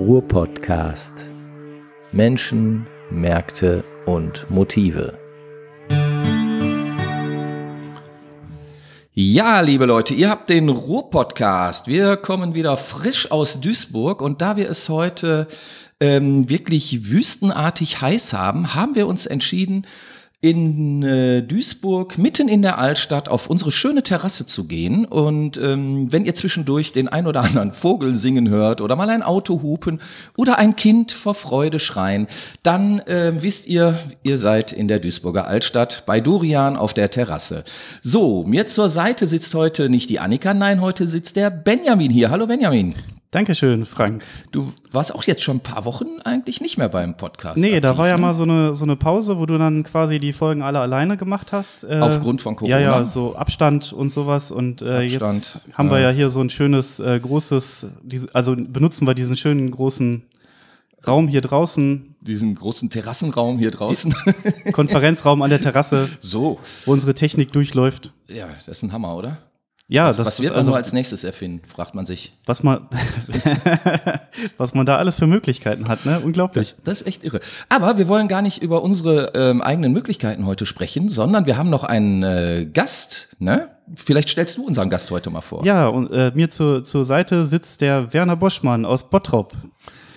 Ruhr-Podcast Menschen, Märkte und Motive. Ja, liebe Leute, ihr habt den Ruhr-Podcast. Wir kommen wieder frisch aus Duisburg und da wir es heute ähm, wirklich wüstenartig heiß haben, haben wir uns entschieden, in äh, Duisburg, mitten in der Altstadt, auf unsere schöne Terrasse zu gehen. Und ähm, wenn ihr zwischendurch den ein oder anderen Vogel singen hört oder mal ein Auto hupen oder ein Kind vor Freude schreien, dann äh, wisst ihr, ihr seid in der Duisburger Altstadt bei Dorian auf der Terrasse. So, mir zur Seite sitzt heute nicht die Annika, nein, heute sitzt der Benjamin hier. Hallo Benjamin. Dankeschön, Frank. Du warst auch jetzt schon ein paar Wochen eigentlich nicht mehr beim Podcast. Nee, aktiv, da war ja mal so eine, so eine Pause, wo du dann quasi die Folgen alle alleine gemacht hast. Äh, Aufgrund von Corona. Ja, ja, so Abstand und sowas. Und äh, Abstand, jetzt haben ja. wir ja hier so ein schönes, äh, großes, also benutzen wir diesen schönen großen Raum hier draußen. Diesen großen Terrassenraum hier draußen. Konferenzraum an der Terrasse. So. Wo unsere Technik durchläuft. Ja, das ist ein Hammer, oder? Ja, was, das was wird man also, so als nächstes erfinden, fragt man sich. Was man, was man da alles für Möglichkeiten hat, ne? Unglaublich. Das, das ist echt irre. Aber wir wollen gar nicht über unsere ähm, eigenen Möglichkeiten heute sprechen, sondern wir haben noch einen äh, Gast, ne? Vielleicht stellst du unseren Gast heute mal vor. Ja, und äh, mir zu, zur Seite sitzt der Werner Boschmann aus Bottrop.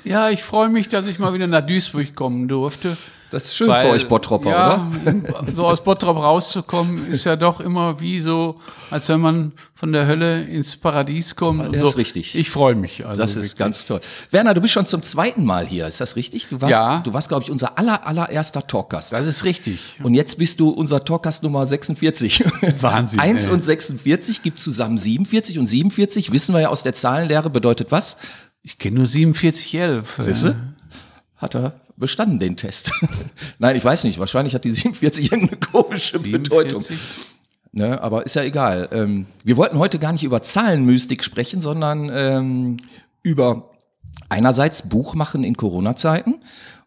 Ja, ich freue mich, dass ich mal wieder nach Duisburg kommen durfte. Das ist schön weil, für euch Bottropper, ja, oder? So aus Bottrop rauszukommen, ist ja doch immer wie so, als wenn man von der Hölle ins Paradies kommt. Das so. ist richtig. Ich freue mich. Also das ist wirklich. ganz toll. Werner, du bist schon zum zweiten Mal hier. Ist das richtig? Du warst, ja. du warst, glaube ich, unser aller, allererster Talkgast. Das ist richtig. Und jetzt bist du unser Talkgast Nummer 46. Wahnsinn. 1 ey. und 46 gibt zusammen 47 und 47 wissen wir ja aus der Zahlenlehre bedeutet was? Ich kenne nur 4711. Siehst du? Hat er bestanden den Test? Nein, ich weiß nicht. Wahrscheinlich hat die 47 irgendeine komische 47? Bedeutung. Ne, aber ist ja egal. Ähm, wir wollten heute gar nicht über Zahlenmystik sprechen, sondern ähm, über einerseits Buch machen in Corona-Zeiten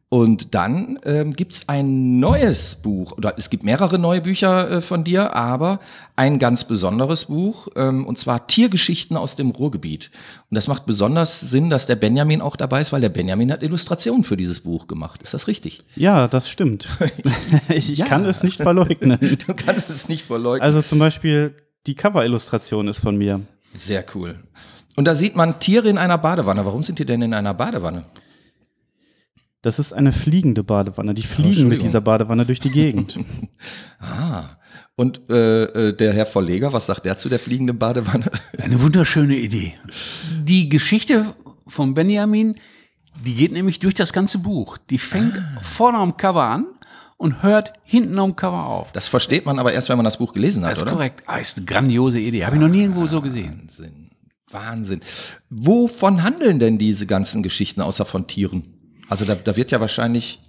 und dann ähm, gibt es ein neues Buch, oder es gibt mehrere neue Bücher äh, von dir, aber ein ganz besonderes Buch, ähm, und zwar Tiergeschichten aus dem Ruhrgebiet. Und das macht besonders Sinn, dass der Benjamin auch dabei ist, weil der Benjamin hat Illustrationen für dieses Buch gemacht. Ist das richtig? Ja, das stimmt. ich ja. kann es nicht verleugnen. du kannst es nicht verleugnen. Also zum Beispiel die Cover-Illustration ist von mir. Sehr cool. Und da sieht man Tiere in einer Badewanne. Warum sind die denn in einer Badewanne? Das ist eine fliegende Badewanne. Die fliegen mit dieser Badewanne durch die Gegend. ah. Und äh, äh, der Herr Verleger, was sagt der zu der fliegenden Badewanne? Eine wunderschöne Idee. Die Geschichte von Benjamin, die geht nämlich durch das ganze Buch. Die fängt ah. vorne am Cover an und hört hinten am Cover auf. Das versteht man aber erst, wenn man das Buch gelesen hat, das ist oder? Korrekt. Ah, ist eine grandiose Idee. Habe ich noch nie irgendwo so gesehen. Wahnsinn. Wahnsinn. Wovon handeln denn diese ganzen Geschichten außer von Tieren? Also da, da wird ja wahrscheinlich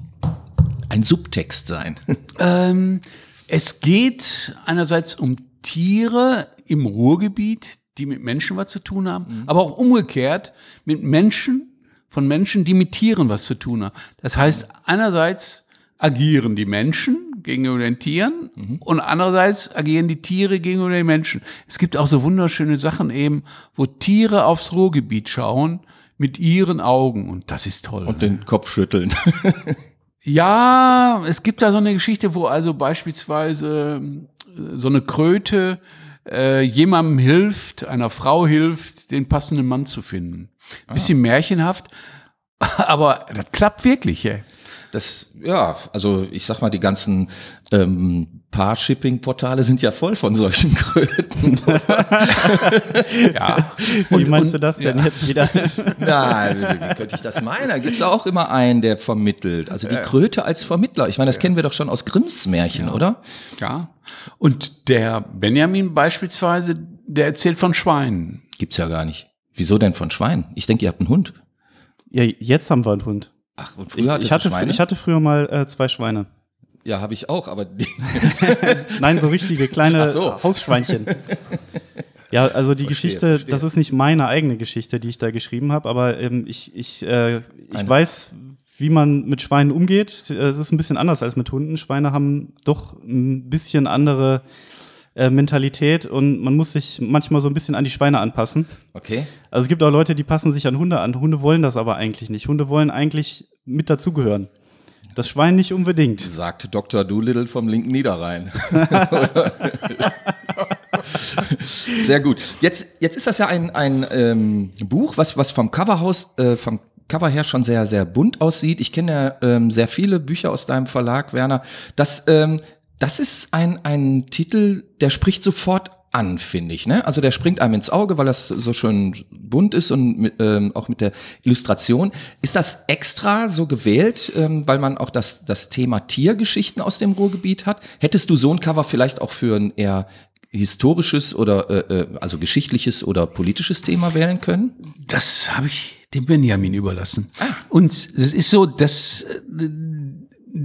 ein Subtext sein. Ähm, es geht einerseits um Tiere im Ruhrgebiet, die mit Menschen was zu tun haben, mhm. aber auch umgekehrt mit Menschen, von Menschen, die mit Tieren was zu tun haben. Das heißt, einerseits agieren die Menschen gegenüber den Tieren mhm. und andererseits agieren die Tiere gegenüber den Menschen. Es gibt auch so wunderschöne Sachen eben, wo Tiere aufs Ruhrgebiet schauen mit ihren Augen und das ist toll. Und ne? den Kopf schütteln. ja, es gibt da so eine Geschichte, wo also beispielsweise äh, so eine Kröte äh, jemandem hilft, einer Frau hilft, den passenden Mann zu finden. Ein ah. bisschen ah. märchenhaft, aber das klappt wirklich. Ey. Das, ja, also ich sag mal, die ganzen ähm, Paar-Shipping-Portale sind ja voll von solchen Kröten. ja. Und, Wie meinst du das denn ja. jetzt wieder? Nein, wie, wie könnte ich das meinen? Da gibt es auch immer einen, der vermittelt. Also die Kröte als Vermittler. Ich meine, das kennen wir doch schon aus Grimms Märchen, ja. oder? Ja. Und der Benjamin beispielsweise, der erzählt von Schweinen. Gibt's ja gar nicht. Wieso denn von Schweinen? Ich denke, ihr habt einen Hund. Ja, jetzt haben wir einen Hund. Ach, und früher ich, ich hatte, Schweine? Ich hatte früher mal äh, zwei Schweine. Ja, habe ich auch, aber die Nein, so richtige kleine so. Hausschweinchen. Ja, also die verstehe, Geschichte, verstehe. das ist nicht meine eigene Geschichte, die ich da geschrieben habe, aber ähm, ich, ich, äh, ich weiß, wie man mit Schweinen umgeht. Es ist ein bisschen anders als mit Hunden. Schweine haben doch ein bisschen andere äh, Mentalität und man muss sich manchmal so ein bisschen an die Schweine anpassen. Okay. Also es gibt auch Leute, die passen sich an Hunde an. Hunde wollen das aber eigentlich nicht. Hunde wollen eigentlich mit dazugehören. Das Schwein nicht unbedingt. Sagt Dr. Doolittle vom linken Niederrhein. Sehr gut. Jetzt, jetzt ist das ja ein, ein ähm, Buch, was, was vom Coverhaus, äh, vom Cover her schon sehr, sehr bunt aussieht. Ich kenne ja ähm, sehr viele Bücher aus deinem Verlag, Werner. Das, ähm, das ist ein, ein Titel, der spricht sofort an, finde ich. Ne? Also der springt einem ins Auge, weil das so schön bunt ist und mit, ähm, auch mit der Illustration. Ist das extra so gewählt, ähm, weil man auch das, das Thema Tiergeschichten aus dem Ruhrgebiet hat? Hättest du so ein Cover vielleicht auch für ein eher historisches oder äh, äh also geschichtliches oder politisches Thema wählen können? Das habe ich dem Benjamin überlassen. Ah. Und es ist so, dass äh,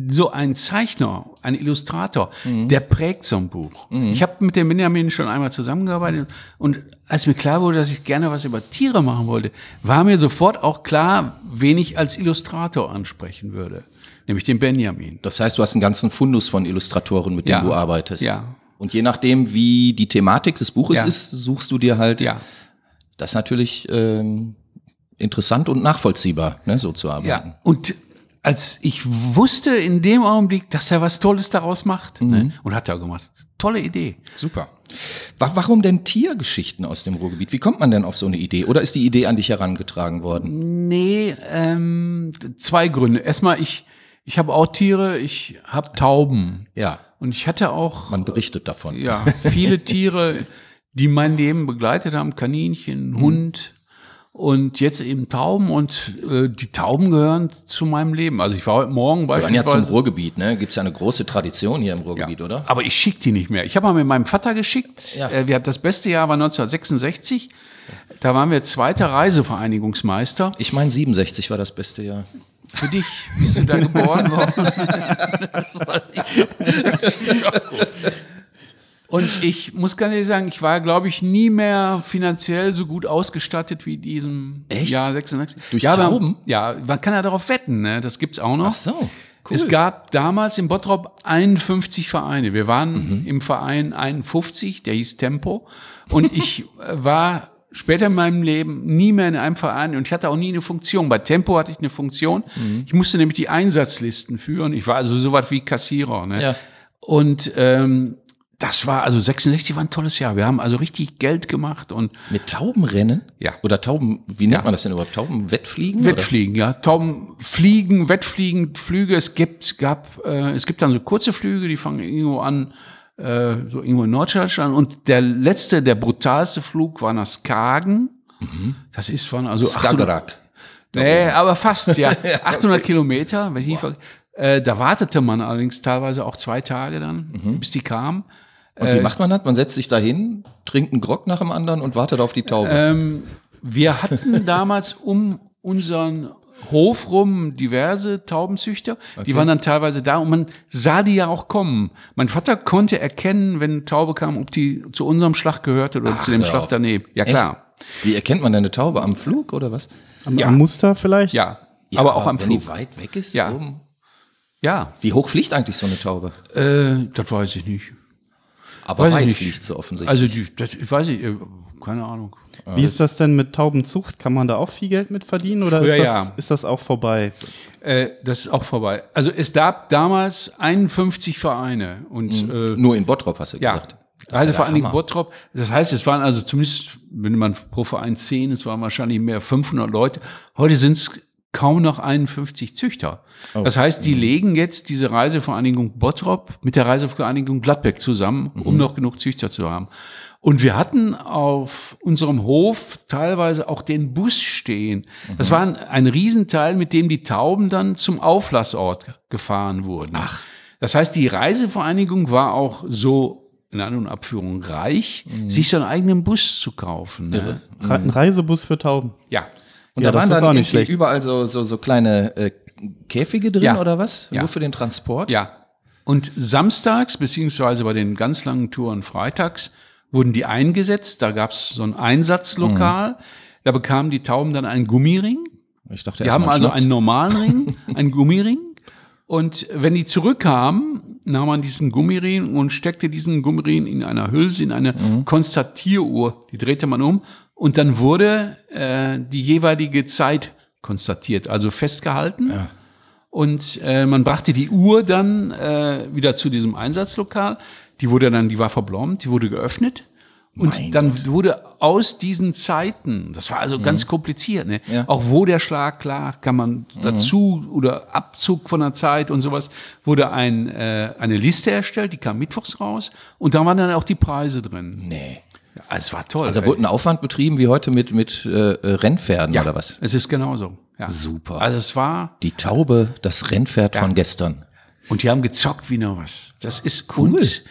so ein Zeichner ein Illustrator, mhm. der prägt so ein Buch. Mhm. Ich habe mit dem Benjamin schon einmal zusammengearbeitet und als mir klar wurde, dass ich gerne was über Tiere machen wollte, war mir sofort auch klar, wen ich als Illustrator ansprechen würde, nämlich den Benjamin. Das heißt, du hast einen ganzen Fundus von Illustratoren, mit ja. denen du arbeitest. Ja. Und je nachdem, wie die Thematik des Buches ja. ist, suchst du dir halt ja. das natürlich ähm, interessant und nachvollziehbar, ne, so zu arbeiten. Ja. Und als ich wusste in dem Augenblick, dass er was Tolles daraus macht. Ne, mhm. Ne? Und hat er gemacht. Tolle Idee. Super. Warum denn Tiergeschichten aus dem Ruhrgebiet? Wie kommt man denn auf so eine Idee? Oder ist die Idee an dich herangetragen worden? Nee, ähm, zwei Gründe. Erstmal, ich, ich habe auch Tiere, ich habe Tauben. Ja. Und ich hatte auch. Man berichtet davon. Ja, viele Tiere, die mein Leben begleitet haben: Kaninchen, mhm. Hund, und jetzt eben Tauben und äh, die Tauben gehören zu meinem Leben. Also ich war heute Morgen bei. Wir waren ja zum Ruhrgebiet, ne? Gibt es ja eine große Tradition hier im Ruhrgebiet, ja, oder? Aber ich schicke die nicht mehr. Ich habe mal mit meinem Vater geschickt. Ja. Äh, wir hatten das beste Jahr war 1966. Da waren wir zweiter Reisevereinigungsmeister. Ich meine 67 war das beste Jahr. Für dich bist du da geboren worden. Und ich muss ganz ehrlich sagen, ich war, glaube ich, nie mehr finanziell so gut ausgestattet wie diesem Echt? Jahr 66. Durch ja, Tauben? Man, ja, man kann ja darauf wetten, ne? das gibt's auch noch. Ach so. Cool. Es gab damals in Bottrop 51 Vereine. Wir waren mhm. im Verein 51, der hieß Tempo. Und ich äh, war später in meinem Leben nie mehr in einem Verein und ich hatte auch nie eine Funktion. Bei Tempo hatte ich eine Funktion. Mhm. Ich musste nämlich die Einsatzlisten führen. Ich war also so wie Kassierer. Ne? Ja. Und ähm, das war, also 66 war ein tolles Jahr. Wir haben also richtig Geld gemacht und. Mit Taubenrennen? Ja. Oder Tauben, wie nennt ja. man das denn überhaupt? Taubenwettfliegen? Wettfliegen, oder? ja. Taubenfliegen, Wettfliegen, Flüge. Es gibt, gab, äh, es gibt dann so kurze Flüge, die fangen irgendwo an, äh, so irgendwo in Norddeutschland. Und der letzte, der brutalste Flug war nach Skagen. Mhm. Das ist, von also. Skagerrak. Nee, aber fast, ja. 800 okay. Kilometer, wenn ich wow. nicht äh, da wartete man allerdings teilweise auch zwei Tage dann, mhm. bis die kamen. Und wie äh, macht man das? Man setzt sich dahin, trinkt einen Grog nach dem anderen und wartet auf die Taube. Ähm, wir hatten damals um unseren Hof rum diverse Taubenzüchter. Okay. Die waren dann teilweise da und man sah die ja auch kommen. Mein Vater konnte erkennen, wenn eine Taube kam, ob die zu unserem Schlag gehörte oder Ach, zu dem Schlag daneben. Ja, Echt? klar. Wie erkennt man denn eine Taube? Am Flug oder was? Am, ja. Muster vielleicht? Ja. ja aber, aber auch am wenn Flug. Wenn die weit weg ist? Ja. Oben. ja. Wie hoch fliegt eigentlich so eine Taube? Äh, das weiß ich nicht. Aber weiß weit fliegt sie offensichtlich. Also, die, das, ich weiß nicht, äh, keine Ahnung. Wie ist das denn mit Taubenzucht? Kann man da auch viel Geld mit verdienen oder ist, das, ja. ist das auch vorbei? Äh, das ist auch vorbei. Also es gab damals 51 Vereine und mhm. äh, nur in Bottrop hast du ja. gesagt. Das also vor allen Dingen Bottrop. Das heißt, es waren also zumindest, wenn man pro Verein 10, es waren wahrscheinlich mehr 500 Leute. Heute sind es kaum noch 51 Züchter. Oh. Das heißt, die mhm. legen jetzt diese Reisevereinigung Bottrop mit der Reisevereinigung Gladbeck zusammen, mhm. um noch genug Züchter zu haben. Und wir hatten auf unserem Hof teilweise auch den Bus stehen. Mhm. Das war ein, ein Riesenteil, mit dem die Tauben dann zum Auflassort gefahren wurden. Ach. Das heißt, die Reisevereinigung war auch so in An- und Abführung reich, mhm. sich seinen eigenen Bus zu kaufen. Ne? Mhm. Ein Reisebus für Tauben. Ja. Und ja, da waren dann nicht schlecht. überall so, so, so kleine äh, Käfige drin ja. oder was? Ja. Nur für den Transport? Ja. Und samstags, beziehungsweise bei den ganz langen Touren freitags, wurden die eingesetzt. Da gab es so ein Einsatzlokal. Mhm. Da bekamen die Tauben dann einen Gummiring. Ich dachte, die haben also Knops. einen normalen Ring, einen Gummiring. Und wenn die zurückkamen, nahm man diesen Gummiring und steckte diesen Gummiring in einer Hülse, in eine mhm. Konstatieruhr. Die drehte man um und dann wurde äh, die jeweilige Zeit konstatiert, also festgehalten. Ja. Und äh, man brachte die Uhr dann äh, wieder zu diesem Einsatzlokal. Die wurde dann, die war verblombt, die wurde geöffnet. Und mein dann Gott. wurde aus diesen Zeiten, das war also mhm. ganz kompliziert, ne? Ja. auch wo der Schlag klar, kann man mhm. dazu mhm. oder Abzug von der Zeit und sowas, wurde ein, äh, eine Liste erstellt, die kam mittwochs raus und da waren dann auch die Preise drin. Nee. Ah, es war toll. Also ey. wurde ein Aufwand betrieben wie heute mit, mit äh, Rennpferden ja, oder was? Es ist genauso. Ja. Super. Also es war. Die Taube, das Rennpferd ja. von gestern. Und die haben gezockt wie noch was. Das ist cool. Und,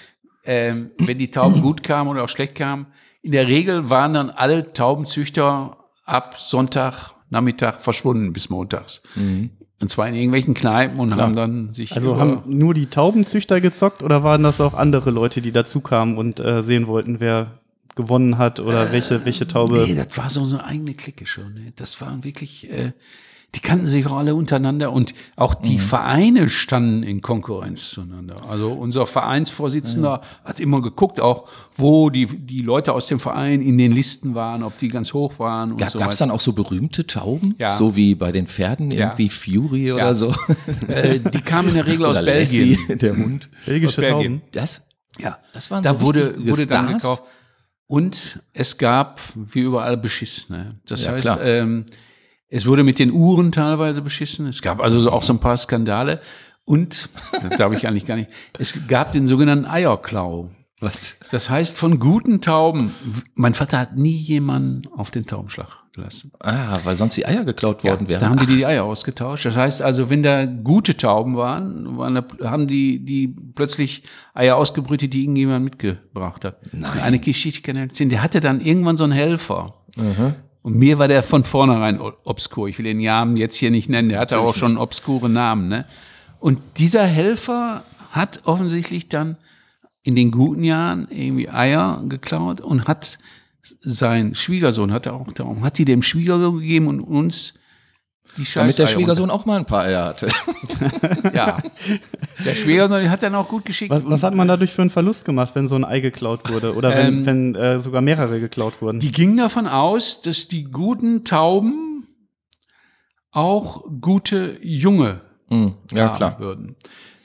ähm, wenn die Tauben gut kamen oder auch schlecht kamen, in der Regel waren dann alle Taubenzüchter ab Sonntag, Nachmittag verschwunden bis montags. Mhm. Und zwar in irgendwelchen Kneipen und Klar. haben dann sich. Also haben nur die Taubenzüchter gezockt oder waren das auch andere Leute, die dazu kamen und äh, sehen wollten, wer gewonnen hat oder äh, welche, welche Taube. Nee, das war so eine eigene Clique schon. Ne? Das waren wirklich, äh, die kannten sich auch alle untereinander und auch die mhm. Vereine standen in Konkurrenz zueinander. Also unser Vereinsvorsitzender ja. Mhm. hat immer geguckt, auch wo die, die Leute aus dem Verein in den Listen waren, ob die ganz hoch waren. Gab, so dann auch so berühmte Tauben? Ja. So wie bei den Pferden, irgendwie ja. Fury oder so? Äh, die kamen in der Regel aus Belgien. der Hund. Belgische Belgien. Tauben. Das? Ja. Das waren da so wurde, wurde dann gekauft. Und es gab wie überall Beschiss. Ne? Das ja, heißt, ähm, es wurde mit den Uhren teilweise beschissen. Es gab also auch so ein paar Skandale. Und, das darf ich eigentlich gar nicht, es gab den sogenannten Eierklau. Was? Das heißt, von guten Tauben, mein Vater hat nie jemanden auf den Taubenschlag gelassen. Ah, weil sonst die Eier geklaut worden ja, wären. Da haben die die Eier ausgetauscht. Das heißt also, wenn da gute Tauben waren, waren da, haben die, die plötzlich Eier ausgebrütet, die irgendjemand mitgebracht hat. Nein. eine Geschichte kann ich erzählen. Der hatte dann irgendwann so einen Helfer. Mhm. Und mir war der von vornherein obskur. Ich will den Namen jetzt hier nicht nennen. Der hatte Natürlich auch schon nicht. obskure Namen. Ne? Und dieser Helfer hat offensichtlich dann in den guten Jahren irgendwie Eier geklaut und hat sein Schwiegersohn hat er auch darum, hat die dem Schwiegersohn gegeben und uns die Scheiße. Damit der Schwiegersohn auch mal ein paar Eier hatte. ja. Der Schwiegersohn hat dann auch gut geschickt. Was, was, hat man dadurch für einen Verlust gemacht, wenn so ein Ei geklaut wurde? Oder wenn, ähm, wenn äh, sogar mehrere geklaut wurden? Die gingen davon aus, dass die guten Tauben auch gute Junge mhm. ja, haben klar. würden.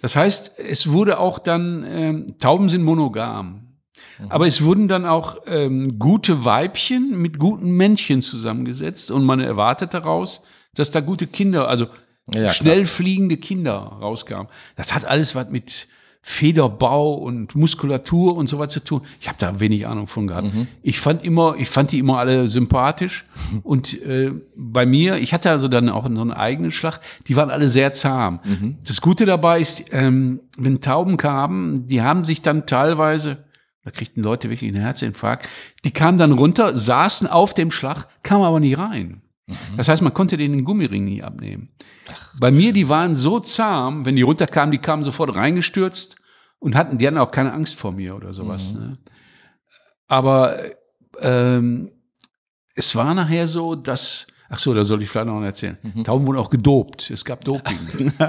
Das heißt, es wurde auch dann, ähm, Tauben sind monogam. Mhm. Aber es wurden dann auch ähm, gute Weibchen mit guten Männchen zusammengesetzt und man erwartet daraus, dass da gute Kinder, also ja, schnell klar. fliegende Kinder rauskamen. Das hat alles was mit Federbau und Muskulatur und so was zu tun. Ich habe da wenig Ahnung von gehabt. Mhm. Ich fand immer, ich fand die immer alle sympathisch und äh, bei mir, ich hatte also dann auch so einen eigenen Schlag. Die waren alle sehr zahm. Mhm. Das Gute dabei ist, ähm, wenn Tauben kamen, die haben sich dann teilweise da kriegten Leute wirklich einen Herzinfarkt. Die kamen dann runter, saßen auf dem Schlag, kamen aber nie rein. Mhm. Das heißt, man konnte denen den Gummiring nie abnehmen. Bei mir, die waren so zahm, wenn die runterkamen, die kamen sofort reingestürzt und hatten, die hatten auch keine Angst vor mir oder sowas. Mhm. Ne? Aber ähm, es war nachher so, dass Ach so, da soll ich vielleicht noch erzählen. Mhm. Tauben wurden auch gedopt. Es gab Doping.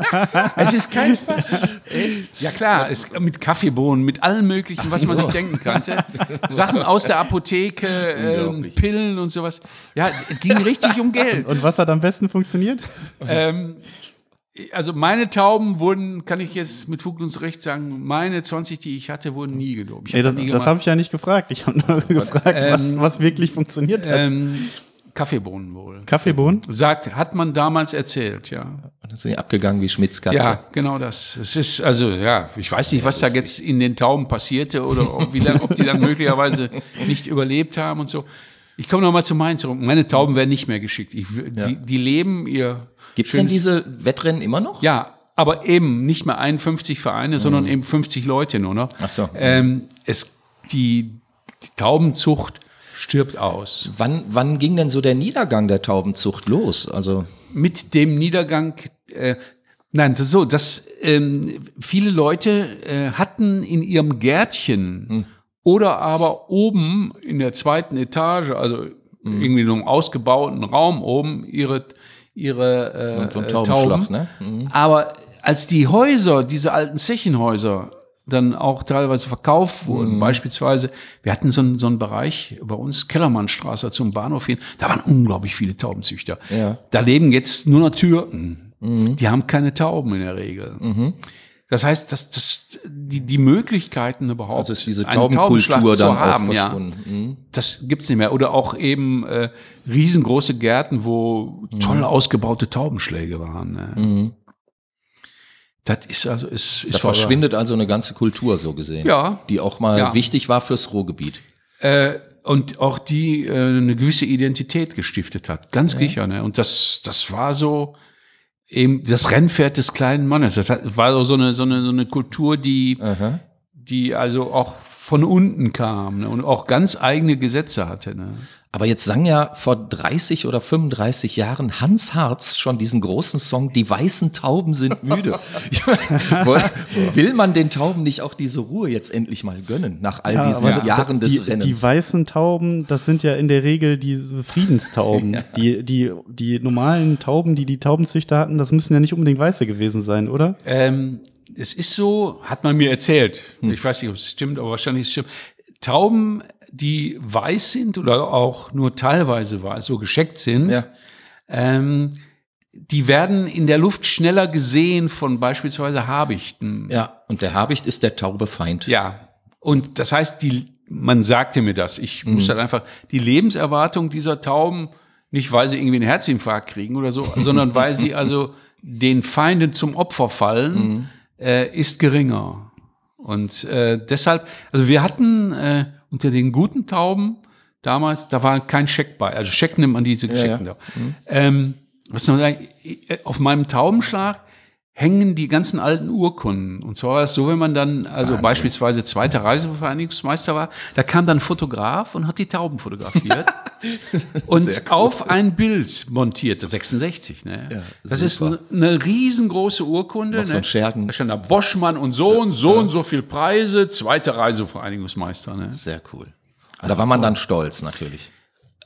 es ist kein Spaß. Echt? Ja klar, es, mit Kaffeebohnen, mit allem Möglichen, was so. man sich denken konnte. Sachen aus der Apotheke, äh, Pillen und sowas. Ja, es ging richtig um Geld. Und was hat am besten funktioniert? Ähm, also meine Tauben wurden, kann ich jetzt mit Fug und Recht sagen, meine 20, die ich hatte, wurden nie gedopt. Nee, das, das habe ich ja nicht gefragt. Ich habe nur gefragt, ähm, was, was, wirklich funktioniert hat. Ähm, Kaffeebohnen wohl. Kaffeebohnen? Sagt, hat man damals erzählt, ja. Und dann sind die abgegangen wie Schmitzkatze. Ja, genau das. Es ist, also ja, ich weiß nicht, was da jetzt in den Tauben passierte oder ob, lang, ob die dann möglicherweise nicht überlebt haben und so. Ich komme nochmal zu meinen zurück. Meine Tauben werden nicht mehr geschickt. Ich, die, die, leben ihr. Gibt es denn diese Wettrennen immer noch? Ja, aber eben nicht mehr 51 Vereine, mhm. sondern eben 50 Leute nur noch. Ach so. Ähm, es, die, die Taubenzucht stirbt aus. Wann, wann ging denn so der Niedergang der Taubenzucht los? Also Mit dem Niedergang, äh, nein, das so, dass ähm, viele Leute äh, hatten in ihrem Gärtchen hm. oder aber oben in der zweiten Etage, also hm. irgendwie in einem ausgebauten Raum oben, ihre, ihre äh, äh so Tauben. Ne? Mhm. Aber als die Häuser, diese alten Zechenhäuser dann auch teilweise verkauft wurden. Mhm. Beispielsweise, wir hatten so einen, so einen Bereich bei uns, Kellermannstraße zum Bahnhof hin, da waren unglaublich viele Taubenzüchter. Ja. Da leben jetzt nur noch Türken. Mhm. Die haben keine Tauben in der Regel. Mhm. Das heißt, dass, dass die, die Möglichkeiten überhaupt, also ist diese Taubenkultur zu dann haben, auch verschwunden. Ja, mhm. das gibt's nicht mehr. Oder auch eben äh, riesengroße Gärten, wo mhm. toll ausgebaute Taubenschläge waren. Ne? Mhm. Das ist also, es, es verschwindet also eine ganze Kultur so gesehen, ja, die auch mal ja. wichtig war fürs Ruhrgebiet. Äh, und auch die äh, eine gewisse Identität gestiftet hat, ganz ja. sicher. Ne? Und das, das war so eben das Rennpferd des kleinen Mannes. Das war so eine, so eine, so eine Kultur, die, Aha. die also auch von unten kam ne? und auch ganz eigene Gesetze hatte. Ne? Aber jetzt sang ja vor 30 oder 35 Jahren Hans Harz schon diesen großen Song, Die weißen Tauben sind müde. Will man den Tauben nicht auch diese Ruhe jetzt endlich mal gönnen, nach all ja, diesen ja. Jahren des die, Rennens? Die weißen Tauben, das sind ja in der Regel diese Friedenstauben. Ja. Die, die, die normalen Tauben, die die Taubenzüchter hatten, das müssen ja nicht unbedingt weiße gewesen sein, oder? Ähm, es ist so, hat man mir erzählt, hm. ich weiß nicht, ob es stimmt, aber wahrscheinlich ist es stimmt, Tauben, die weiß sind oder auch nur teilweise weiß, so gescheckt sind, ja. ähm, die werden in der Luft schneller gesehen von beispielsweise Habichten. Ja, und der Habicht ist der taube Feind. Ja, und das heißt, die, man sagte mir das, ich mhm. muss halt einfach die Lebenserwartung dieser Tauben, nicht weil sie irgendwie einen Herzinfarkt kriegen oder so, sondern weil sie also den Feinden zum Opfer fallen, mhm äh, ist geringer. Und äh, deshalb, also wir hatten äh, unter den guten Tauben damals, da war kein Scheck bei. Also Scheck nimmt man diese gescheckten ja, ja. Mhm. Ähm, was soll man sagen, äh, auf meinem Taubenschlag hängen die ganzen alten Urkunden. Und zwar war es so, wenn man dann, also Wahnsinn. beispielsweise zweiter Reisevereinigungsmeister war, da kam dann ein Fotograf und hat die Tauben fotografiert und cool. auf ein Bild montierte, 66. Ne? Ja, das ist eine riesengroße Urkunde. Noch ne? Von Schergen. Da stand da Boschmann und Sohn, ja, so und so viel Preise, zweiter Reisevereinigungsmeister. Ne? Sehr cool. da war man dann stolz natürlich.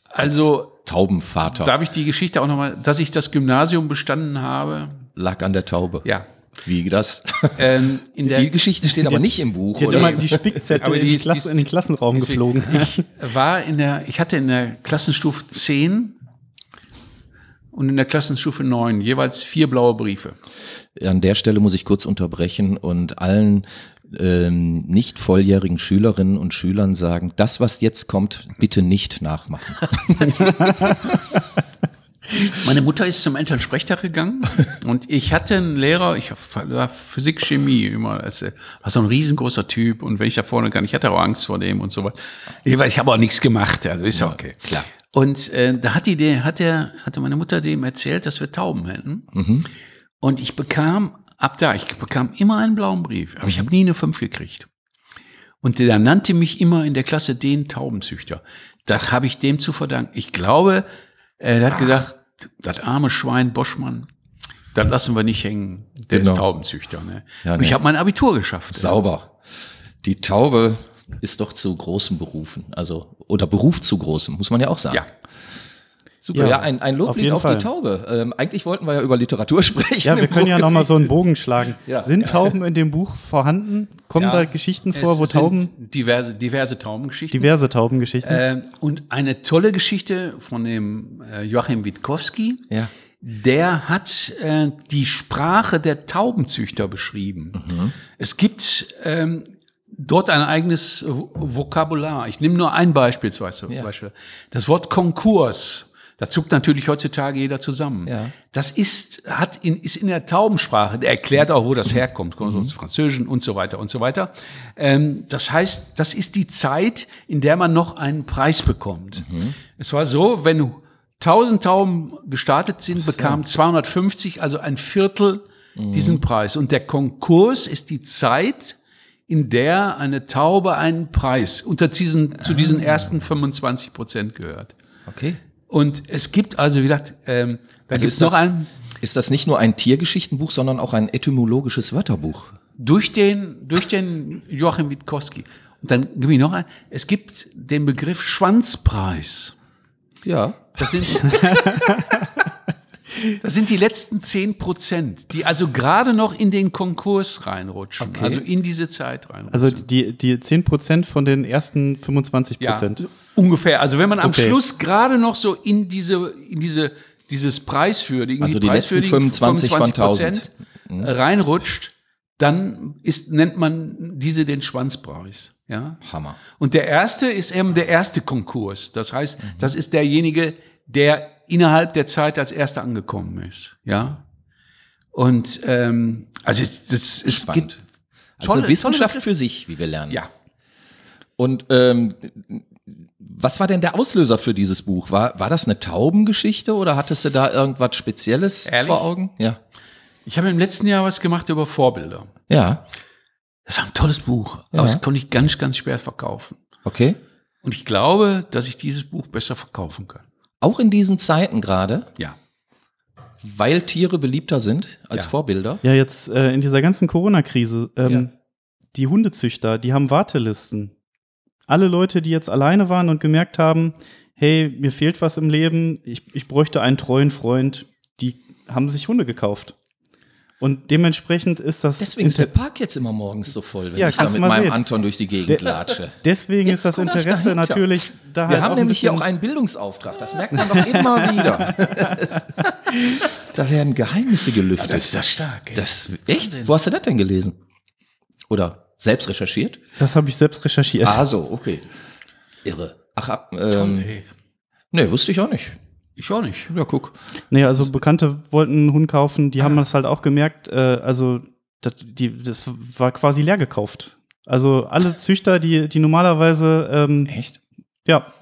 Also Taubenvater. Darf ich die Geschichte auch nochmal, dass ich das Gymnasium bestanden habe? lag an der Taube. Ja. Wie das? Ähm, der, die Geschichte steht der, aber nicht im Buch. Die, oder? Immer die Spickzettel aber die, in, Klasse, in den Klassenraum geflogen. Ich war in der, ich hatte in der Klassenstufe 10 und in der Klassenstufe 9 jeweils vier blaue Briefe. An der Stelle muss ich kurz unterbrechen und allen ähm, nicht volljährigen Schülerinnen und Schülern sagen, das, was jetzt kommt, bitte nicht nachmachen. Meine Mutter ist zum Elternsprechtag gegangen und ich hatte einen Lehrer, ich war Physik, Chemie immer, also, war so ein riesengroßer Typ und wenn ich da vorne kann, ich hatte auch Angst vor dem und so weiter. Ich habe auch nichts gemacht, also ist ja, okay. Klar. Und äh, da hat die, hat der, hatte meine Mutter dem erzählt, dass wir Tauben hätten. Mhm. Und ich bekam ab da, ich bekam immer einen blauen Brief, aber ich habe nie eine 5 gekriegt. Und der nannte mich immer in der Klasse den Taubenzüchter. Das habe ich dem zu verdanken. Ich glaube, äh, er hat Ach. gedacht, das arme Schwein Boschmann, dann lassen wir nicht hängen. Der genau. ist Taubenzüchter. Ne? Ja, Und ich nee. habe mein Abitur geschafft. Sauber. Die Taube ist doch zu großen Berufen, also oder Beruf zu großem, muss man ja auch sagen. Ja. Super, ja, ja ein, ein Loblied auf, auf die Taube. Ähm, eigentlich wollten wir ja über Literatur sprechen. Ja, wir können ja nochmal so einen Bogen schlagen. Ja. Sind Tauben in dem Buch vorhanden? Kommen ja, da Geschichten vor, wo Tauben. Diverse, diverse Taubengeschichten. Diverse Taubengeschichten. Äh, und eine tolle Geschichte von dem äh, Joachim Witkowski. Ja. Der hat äh, die Sprache der Taubenzüchter beschrieben. Mhm. Es gibt ähm, dort ein eigenes Vokabular. Ich nehme nur ein Beispiel. Ja. Beispiel. Das Wort Konkurs da zuckt natürlich heutzutage jeder zusammen. Ja. Das ist, hat in, ist in der Taubensprache, der erklärt auch, wo das herkommt, kommt aus dem mhm. Französischen und so weiter und so weiter. Ähm, das heißt, das ist die Zeit, in der man noch einen Preis bekommt. Mhm. Es war so, wenn 1000 Tauben gestartet sind, bekamen 250, also ein Viertel, mhm. diesen Preis. Und der Konkurs ist die Zeit, in der eine Taube einen Preis unter diesen, zu diesen ah. ersten 25 Prozent gehört. Okay. Und es gibt also, wie gesagt, ähm, da also gibt noch ein. Ist das nicht nur ein Tiergeschichtenbuch, sondern auch ein etymologisches Wörterbuch? Durch den, durch den Joachim Witkowski. Und dann gebe ich noch ein. Es gibt den Begriff Schwanzpreis. Ja. Das sind. Das sind die letzten zehn Prozent, die also gerade noch in den Konkurs reinrutschen, okay. also in diese Zeit reinrutschen. Also die, die zehn Prozent von den ersten 25 Prozent? Ja, ungefähr. Also wenn man am okay. Schluss gerade noch so in diese, in diese, dieses preiswürdigen, also die, die letzten 25, 25 von 1000 äh, reinrutscht, dann ist, nennt man diese den Schwanzpreis. Ja? Hammer. Und der erste ist eben der erste Konkurs. Das heißt, mhm. das ist derjenige, der innerhalb der Zeit als Erster angekommen ist. Ja. Und ähm, also das ist spannend. Also tolle, also Wissenschaft für sich, wie wir lernen. Ja. Und ähm, was war denn der Auslöser für dieses Buch? War, war das eine Taubengeschichte oder hattest du da irgendwas Spezielles Ehrlich? vor Augen? Ja. Ich habe im letzten Jahr was gemacht über Vorbilder. Ja. Das war ein tolles Buch, ja. aber das konnte ich ganz, ganz schwer verkaufen. Okay. Und ich glaube, dass ich dieses Buch besser verkaufen kann. Auch in diesen Zeiten gerade. Ja. Weil Tiere beliebter sind als ja. Vorbilder. Ja, jetzt äh, in dieser ganzen Corona-Krise, ähm, ja. die Hundezüchter, die haben Wartelisten. Alle Leute, die jetzt alleine waren und gemerkt haben, hey, mir fehlt was im Leben, ich, ich bräuchte einen treuen Freund, die haben sich Hunde gekauft. Und dementsprechend ist das. Deswegen ist der Park jetzt immer morgens so voll, wenn ja, ich da mit meinem sehen. Anton durch die Gegend De latsche. Deswegen jetzt ist das Interesse natürlich da. Wir halt haben nämlich hier auch einen Bildungsauftrag, das merkt man doch immer wieder. da werden Geheimnisse gelüftet. Ja, das ist das stark. Ey. Das, echt? Wo hast du das denn gelesen? Oder selbst recherchiert? Das habe ich selbst recherchiert. Ah, so, okay. Irre. Ach, ab. Ähm, Toll, nee, wusste ich auch nicht. Ich auch nicht. Ja, guck. Naja, also Bekannte wollten einen Hund kaufen, die haben ah. das halt auch gemerkt. Äh, also das, die, das war quasi leer gekauft. Also alle Züchter, die, die normalerweise. Ähm, Echt? Ja.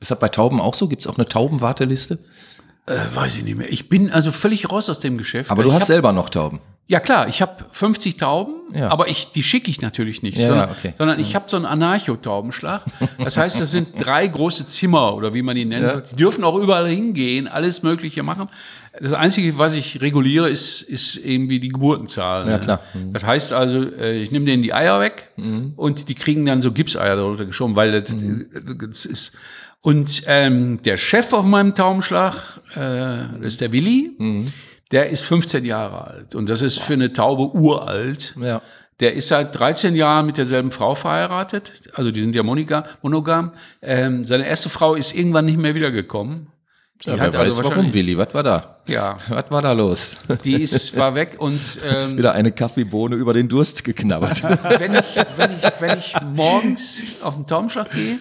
Ist das bei Tauben auch so? Gibt es auch eine Taubenwarteliste? Äh, weiß ich nicht mehr. Ich bin also völlig raus aus dem Geschäft. Aber du hast selber noch Tauben. Ja klar, ich habe 50 Tauben, ja. aber ich, die schicke ich natürlich nicht, ja, sondern, okay. sondern, ich habe so einen Anarcho-Taubenschlag. Das heißt, das sind drei große Zimmer oder wie man die nennt. Ja. Die dürfen auch überall hingehen, alles Mögliche machen. Das Einzige, was ich reguliere, ist, ist irgendwie die Geburtenzahl. Ja, ne? klar. Mhm. mhm. Das heißt also, äh, ich nehme denen die Eier weg mhm. und die kriegen dann so Gipseier darunter geschoben, weil das, mhm. das ist... Und ähm, der Chef auf meinem Taubenschlag äh, ist der Willi. Mhm der ist 15 Jahre alt und das ist für eine Taube uralt. Ja. Der ist seit 13 Jahren mit derselben Frau verheiratet, also die sind ja monika, monogam. Ähm, seine erste Frau ist irgendwann nicht mehr wiedergekommen. ja, wer also weiß also warum, Willi, was war da? Ja. Was war da los? Die ist, war weg und... Ähm, Wieder eine Kaffeebohne über den Durst geknabbert. wenn, ich, wenn, ich, wenn ich morgens auf den Taumschlag gehe,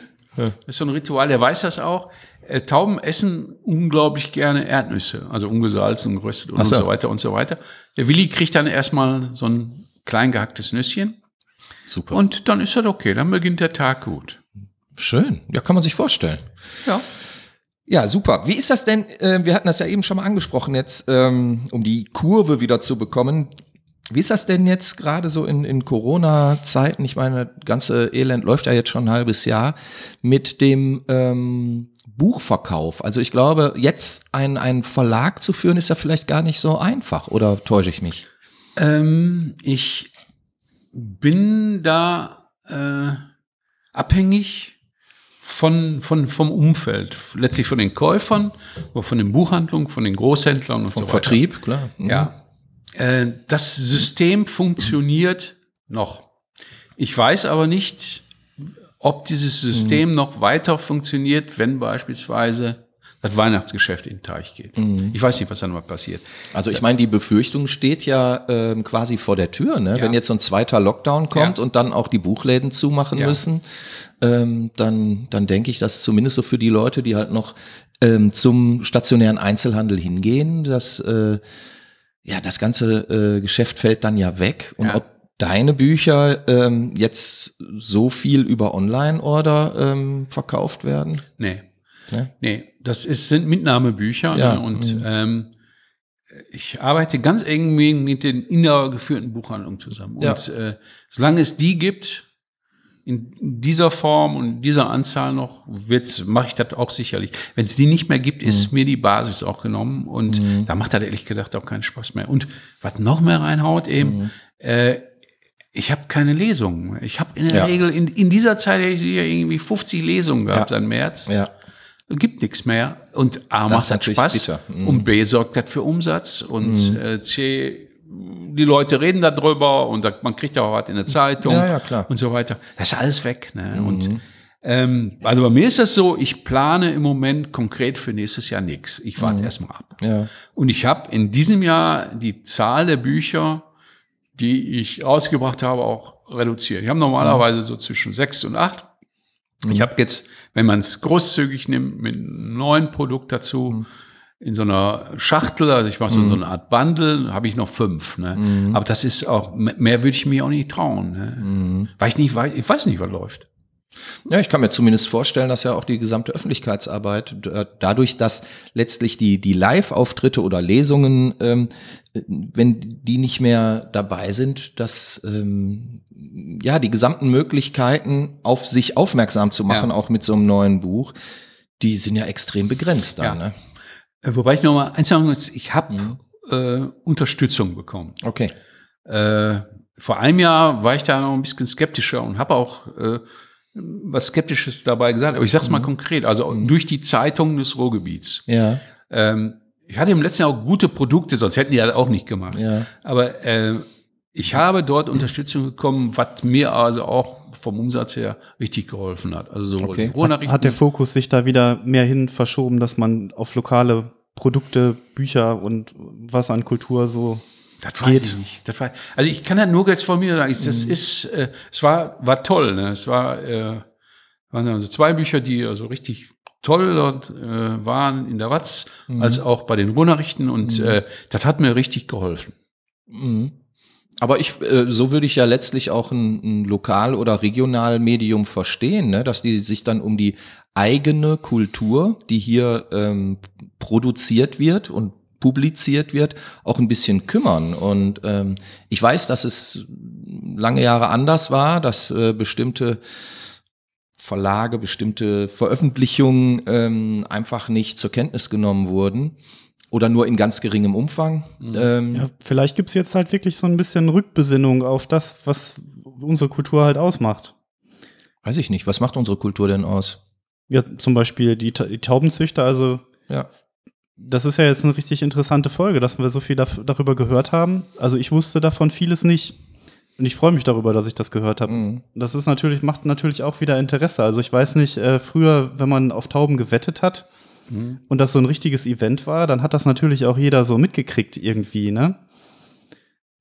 ist so ein Ritual, der weiß das auch, äh, Tauben essen unglaublich gerne Erdnüsse, also ungesalzen, geröstet und, so. und so weiter und so weiter. Der Willi kriegt dann erstmal so ein klein gehacktes Nüsschen. Super. Und dann ist das okay, dann beginnt der Tag gut. Schön, ja, kann man sich vorstellen. Ja. Ja, super. Wie ist das denn? Äh, wir hatten das ja eben schon mal angesprochen, jetzt, ähm, um die Kurve wieder zu bekommen. Wie ist das denn jetzt gerade so in, in Corona-Zeiten? Ich meine, das ganze Elend läuft ja jetzt schon ein halbes Jahr mit dem ähm, Buchverkauf. Also ich glaube, jetzt einen, Verlag zu führen, ist ja vielleicht gar nicht so einfach, oder täusche ich mich? Ähm, ich bin da äh, abhängig von, von, vom Umfeld, letztlich von den Käufern, von den Buchhandlungen, von den Großhändlern und vom so weiter. Vertrieb, klar. Mhm. Ja. Äh, das System funktioniert noch. Ich weiß aber nicht, ob dieses System mhm. noch weiter funktioniert, wenn beispielsweise das Weihnachtsgeschäft in den Teich geht. Mhm. Ich weiß nicht, was dann mal passiert. Also ich meine, die Befürchtung steht ja ähm, quasi vor der Tür, ne? Ja. wenn jetzt so ein zweiter Lockdown kommt ja. und dann auch die Buchläden zumachen ja. müssen, ähm, dann, dann denke ich, dass zumindest so für die Leute, die halt noch ähm, zum stationären Einzelhandel hingehen, dass äh, ja das ganze äh, Geschäft fällt dann ja weg und ob deine Bücher ähm, jetzt so viel über Online-Order ähm, verkauft werden? Nee. Nee, das ist, sind Mitnahmebücher. Ne? Ja. Ne? Und mhm. ähm, ich arbeite ganz eng mit den innergeführten Buchhandlungen zusammen. Und ja. äh, solange es die gibt, in dieser Form und dieser Anzahl noch, mache ich das auch sicherlich. Wenn es die nicht mehr gibt, mhm. ist mir die Basis auch genommen. Und mhm. da macht das ehrlich gesagt auch keinen Spaß mehr. Und was noch mehr reinhaut, eben, mhm. äh, ich habe keine Lesungen. Ich habe in der ja. Regel, in, in dieser Zeit hätte ich irgendwie 50 Lesungen gehabt ja. an März. Ja. Gibt nichts mehr. Und A macht das halt Spaß mhm. und B sorgt das halt für Umsatz und mhm. Äh, C, die Leute reden darüber und da, man kriegt ja auch was in der Zeitung ja, ja, klar. und so weiter. Das ist alles weg. Ne? Mhm. Und ähm, also bei mir ist das so, ich plane im Moment konkret für nächstes Jahr nichts. Ich warte mhm. erstmal ab. Ja. Und ich habe in diesem Jahr die Zahl der Bücher die ich rausgebracht habe, auch reduziert. Ich habe normalerweise mhm. so zwischen sechs und acht. Ich mhm. habe jetzt, wenn man es großzügig nimmt, mit einem neuen Produkt dazu, mhm. in so einer Schachtel, also ich mache so, mm. so eine Art Bundle, habe ich noch fünf. Ne? Mm. Aber das ist auch, mehr würde ich mir auch nicht trauen. Ne? Mm. Weil ich nicht weiß, ich weiß nicht, was läuft. Ja, ich kann mir zumindest vorstellen, dass ja auch die gesamte Öffentlichkeitsarbeit äh, dadurch, dass letztlich die, die Live-Auftritte oder Lesungen, ähm, wenn die nicht mehr dabei sind, dass ähm, ja die gesamten Möglichkeiten auf sich aufmerksam zu machen, ja. auch mit so einem neuen Buch, die sind ja extrem begrenzt dann. Ja. Ne? Äh, wobei ich nochmal eins sagen muss, ich habe mhm. äh, Unterstützung bekommen. Okay. Äh, vor einem Jahr war ich da noch ein bisschen skeptischer und habe auch äh, was Skeptisches dabei gesagt, aber ich sage es mal mhm. konkret, also mhm. durch die Zeitungen des Ruhrgebiets. Ja. Ähm, ich hatte im letzten Jahr auch gute Produkte, sonst hätten die das auch nicht gemacht. Ja. Aber äh, ich habe dort Unterstützung bekommen, was mir also auch vom Umsatz her richtig geholfen hat. Also so okay. hat der Fokus sich da wieder mehr hin verschoben, dass man auf lokale Produkte, Bücher und was an Kultur so das weiß geht. ich nicht. Das weiß, also ich kann ja nur jetzt von mir sagen, das mhm. ist, äh, es war, war toll. Ne? Es war, äh, waren also zwei Bücher, die also richtig toll dort äh, waren in der Watz, mhm. als auch bei den Ruhrnachrichten und mhm. äh, das hat mir richtig geholfen. Mhm. Aber ich, äh, so würde ich ja letztlich auch ein, ein lokal oder Regionalmedium verstehen, ne? dass die sich dann um die eigene Kultur, die hier ähm, produziert wird und publiziert wird, auch ein bisschen kümmern. Und ähm, ich weiß, dass es lange Jahre anders war, dass äh, bestimmte Verlage, bestimmte Veröffentlichungen ähm, einfach nicht zur Kenntnis genommen wurden oder nur in ganz geringem Umfang. Mhm. Ähm, ja, vielleicht gibt's jetzt halt wirklich so ein bisschen Rückbesinnung auf das, was unsere Kultur halt ausmacht. Weiß ich nicht. Was macht unsere Kultur denn aus? Ja, zum Beispiel die, die Taubenzüchter, also ja das ist ja jetzt eine richtig interessante Folge, dass wir so viel darüber gehört haben. Also ich wusste davon vieles nicht. Und ich freue mich darüber, dass ich das gehört habe. Mhm. Das ist natürlich, macht natürlich auch wieder Interesse. Also ich weiß nicht, äh, früher, wenn man auf Tauben gewettet hat mhm. und das so ein richtiges Event war, dann hat das natürlich auch jeder so mitgekriegt irgendwie, ne?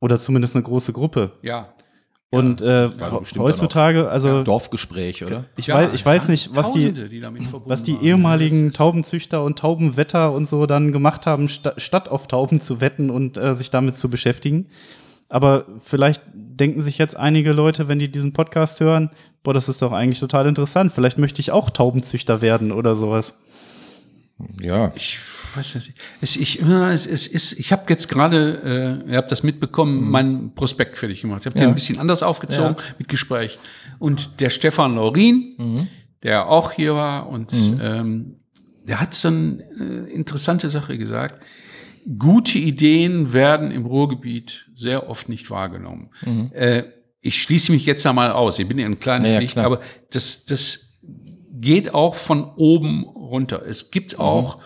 Oder zumindest eine große Gruppe. Ja. Und äh, heutzutage, also ja, Dorfgespräch, oder? Ich, ja, weiß, ich weiß nicht, was Tausende, die, die was die ehemaligen waren. Taubenzüchter und Taubenwetter und so dann gemacht haben, sta statt auf Tauben zu wetten und äh, sich damit zu beschäftigen. Aber vielleicht denken sich jetzt einige Leute, wenn die diesen Podcast hören, boah, das ist doch eigentlich total interessant. Vielleicht möchte ich auch Taubenzüchter werden oder sowas. Ja. Ich weiß ich, es, ich, es, es ist, ich habe jetzt gerade, äh, ihr habt das mitbekommen, mhm. meinen Prospekt fertig gemacht. Ich habe ja. den ein bisschen anders aufgezogen ja. mit Gespräch. Und der Stefan Laurin, mhm. der auch hier war und mhm. ähm, der hat so eine äh, interessante Sache gesagt. Gute Ideen werden im Ruhrgebiet sehr oft nicht wahrgenommen. Mhm. Äh, ich schließe mich jetzt einmal aus. Ich bin ja ein kleines ja, Licht, klar. aber das, das geht auch von oben runter. Es gibt mhm. auch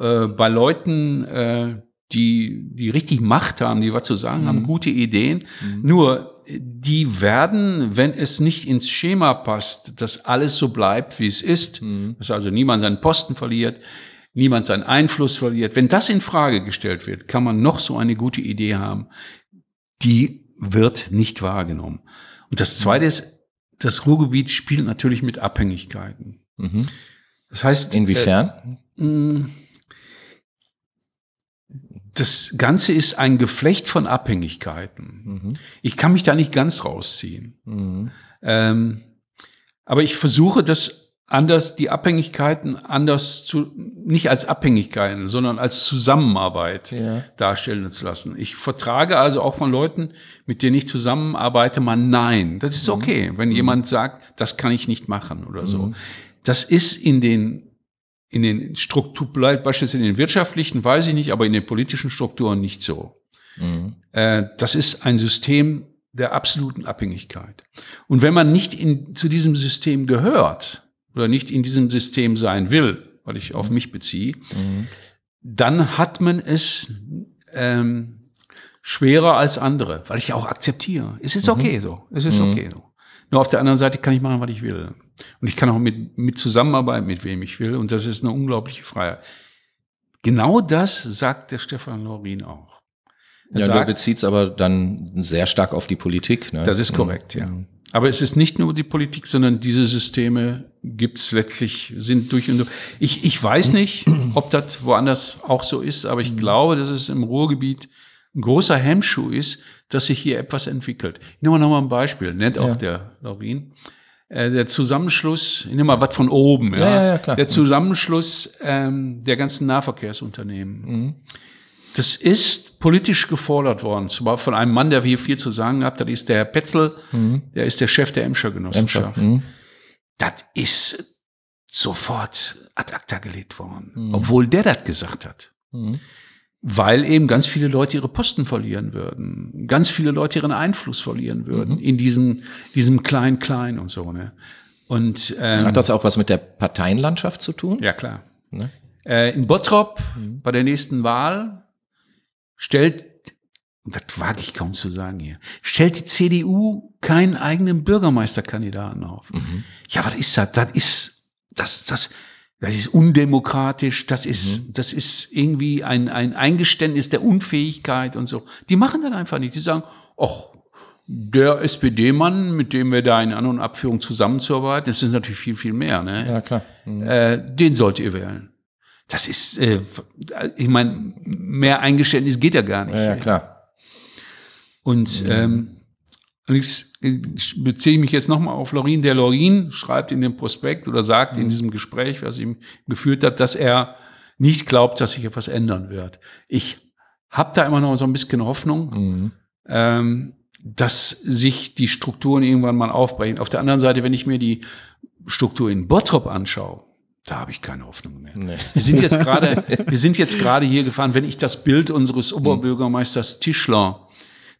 äh, bei Leuten, äh, die, die richtig Macht haben, die was zu sagen mhm. haben, gute Ideen. Mhm. Nur, die werden, wenn es nicht ins Schema passt, dass alles so bleibt, wie es ist, mhm. dass also niemand seinen Posten verliert, niemand seinen Einfluss verliert. Wenn das in Frage gestellt wird, kann man noch so eine gute Idee haben. Die wird nicht wahrgenommen. Und das mhm. zweite ist, das Ruhrgebiet spielt natürlich mit Abhängigkeiten. Mhm. Das heißt. Äh, Inwiefern? Äh, das Ganze ist ein Geflecht von Abhängigkeiten. Mhm. Ich kann mich da nicht ganz rausziehen. Mhm. Ähm, aber ich versuche das anders, die Abhängigkeiten anders zu, nicht als Abhängigkeiten, sondern als Zusammenarbeit ja. darstellen zu lassen. Ich vertrage also auch von Leuten, mit denen ich zusammenarbeite, mal Nein. Das ist mhm. okay, wenn mhm. jemand sagt, das kann ich nicht machen oder so. Mhm. Das ist in den in den Strukturen, beispielsweise in den wirtschaftlichen, weiß ich nicht, aber in den politischen Strukturen nicht so. Mhm. Äh, das ist ein System der absoluten Abhängigkeit. Und wenn man nicht in, zu diesem System gehört oder nicht in diesem System sein will, weil ich auf mhm. mich beziehe, mhm. dann hat man es ähm, schwerer als andere, weil ich ja auch akzeptiere. Es ist mhm. okay so. Es ist mhm. okay so. Nur auf der anderen Seite kann ich machen, was ich will. Und ich kann auch mit, mit zusammenarbeiten, mit wem ich will. Und das ist eine unglaubliche Freiheit. Genau das sagt der Stefan Lorin auch. Er ja, sagt, du bezieht es aber dann sehr stark auf die Politik. Ne? Das ist korrekt, ja. ja. Aber es ist nicht nur die Politik, sondern diese Systeme gibt es letztlich, sind durch und durch. Ich, ich weiß nicht, ob das woanders auch so ist, aber ich mhm. glaube, dass es im Ruhrgebiet ein großer Hemmschuh ist, dass sich hier etwas entwickelt. Ich nehme mal nochmal ein Beispiel, nennt auch ja. der Laurin. Äh, der Zusammenschluss, ich nehme mal was von oben, ja, ja, ja klar. der mhm. Zusammenschluss ähm, der ganzen Nahverkehrsunternehmen. Mhm. Das ist politisch gefordert worden, zwar von einem Mann, der hier viel zu sagen hat, das ist der Herr Petzel, mhm. der ist der Chef der Emscher Genossenschaft. Emscher. Mhm. Das ist sofort ad acta gelegt worden, mhm. obwohl der das gesagt hat. Mhm weil eben ganz viele Leute ihre Posten verlieren würden, ganz viele Leute ihren Einfluss verlieren würden mhm. in diesen, diesem Klein-Klein und so. Ne? Und, ähm, Hat das auch was mit der Parteienlandschaft zu tun? Ja, klar. Ne? Äh, in Bottrop mhm. bei der nächsten Wahl stellt, das wage ich kaum zu sagen hier, stellt die CDU keinen eigenen Bürgermeisterkandidaten auf. Mhm. Ja, was ist das? Das ist, das, das, das ist undemokratisch, das ist, mhm. das ist irgendwie ein, ein Eingeständnis der Unfähigkeit und so. Die machen dann einfach nicht. Die sagen, ach, der SPD-Mann, mit dem wir da in An- und Abführung zusammenzuarbeiten, das ist natürlich viel, viel mehr, ne? Ja, klar. Mhm. Äh, den sollt ihr wählen. Das ist, äh, ich meine, mehr Eingeständnis geht ja gar nicht. Ja, ja klar. Und mhm. ähm, und ich beziehe mich jetzt nochmal auf Lorin. Der Lorin schreibt in dem Prospekt oder sagt mhm. in diesem Gespräch, was ihm geführt hat, dass er nicht glaubt, dass sich etwas ändern wird. Ich habe da immer noch so ein bisschen Hoffnung, mhm. ähm, dass sich die Strukturen irgendwann mal aufbrechen. Auf der anderen Seite, wenn ich mir die Struktur in Bottrop anschaue, da habe ich keine Hoffnung mehr. Nee. Wir sind jetzt gerade, wir sind jetzt gerade hier gefahren, wenn ich das Bild unseres mhm. Oberbürgermeisters Tischler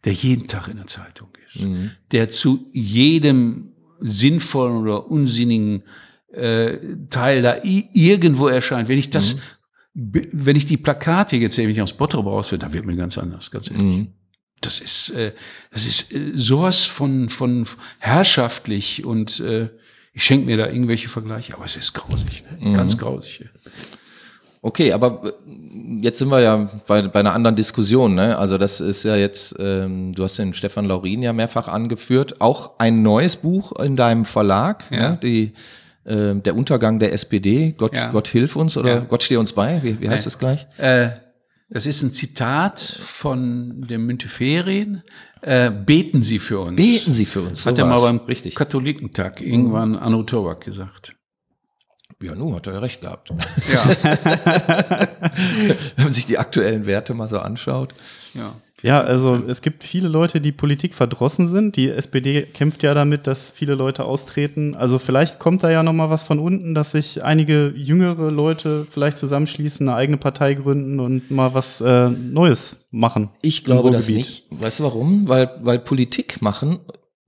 der jeden Tag in der Zeitung ist, mhm. der zu jedem sinnvollen oder unsinnigen äh, Teil da irgendwo erscheint. Wenn ich das, mhm. wenn ich die Plakate jetzt sehe, wenn ich aus Bottrop rausfinde, dann wird mir ganz anders, ganz ehrlich. Mhm. Das ist, äh, das ist äh, sowas von, von herrschaftlich und äh, ich schenke mir da irgendwelche Vergleiche, aber es ist grausig, ne? Mhm. ganz grausig. Ja. Okay, aber äh, jetzt sind wir ja bei, bei einer anderen Diskussion. Ne? Also das ist ja jetzt, ähm, du hast den Stefan Laurin ja mehrfach angeführt, auch ein neues Buch in deinem Verlag, ne? ja. ne? die, äh, der Untergang der SPD, Gott, ja. Gott hilf uns oder ja. Gott stehe uns bei, wie, wie heißt Nein. das gleich? Äh, das ist ein Zitat von dem Münteferien. Äh, beten Sie für uns. Beten Sie für uns. Hat so er mal beim Richtig. Katholikentag irgendwann Anno Towak gesagt ja, nun hat er ja recht gehabt. Ja. Wenn man sich die aktuellen Werte mal so anschaut. Ja. Ja, also es gibt viele Leute, die Politik verdrossen sind. Die SPD kämpft ja damit, dass viele Leute austreten. Also vielleicht kommt da ja noch mal was von unten, dass sich einige jüngere Leute vielleicht zusammenschließen, eine eigene Partei gründen und mal was äh, Neues machen. Ich glaube das nicht. Weißt du warum? Weil, weil Politik machen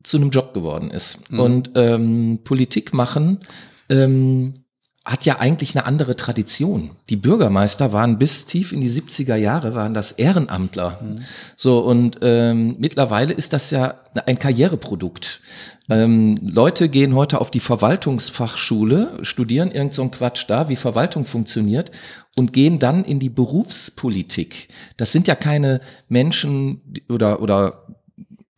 zu einem Job geworden ist. Mhm. Und ähm, Politik machen ähm, hat ja eigentlich eine andere Tradition. Die Bürgermeister waren bis tief in die 70er Jahre, waren das Ehrenamtler. Mhm. So, und ähm, mittlerweile ist das ja ein Karriereprodukt. Ähm, Leute gehen heute auf die Verwaltungsfachschule, studieren irgend so einen Quatsch da, wie Verwaltung funktioniert und gehen dann in die Berufspolitik. Das sind ja keine Menschen oder, oder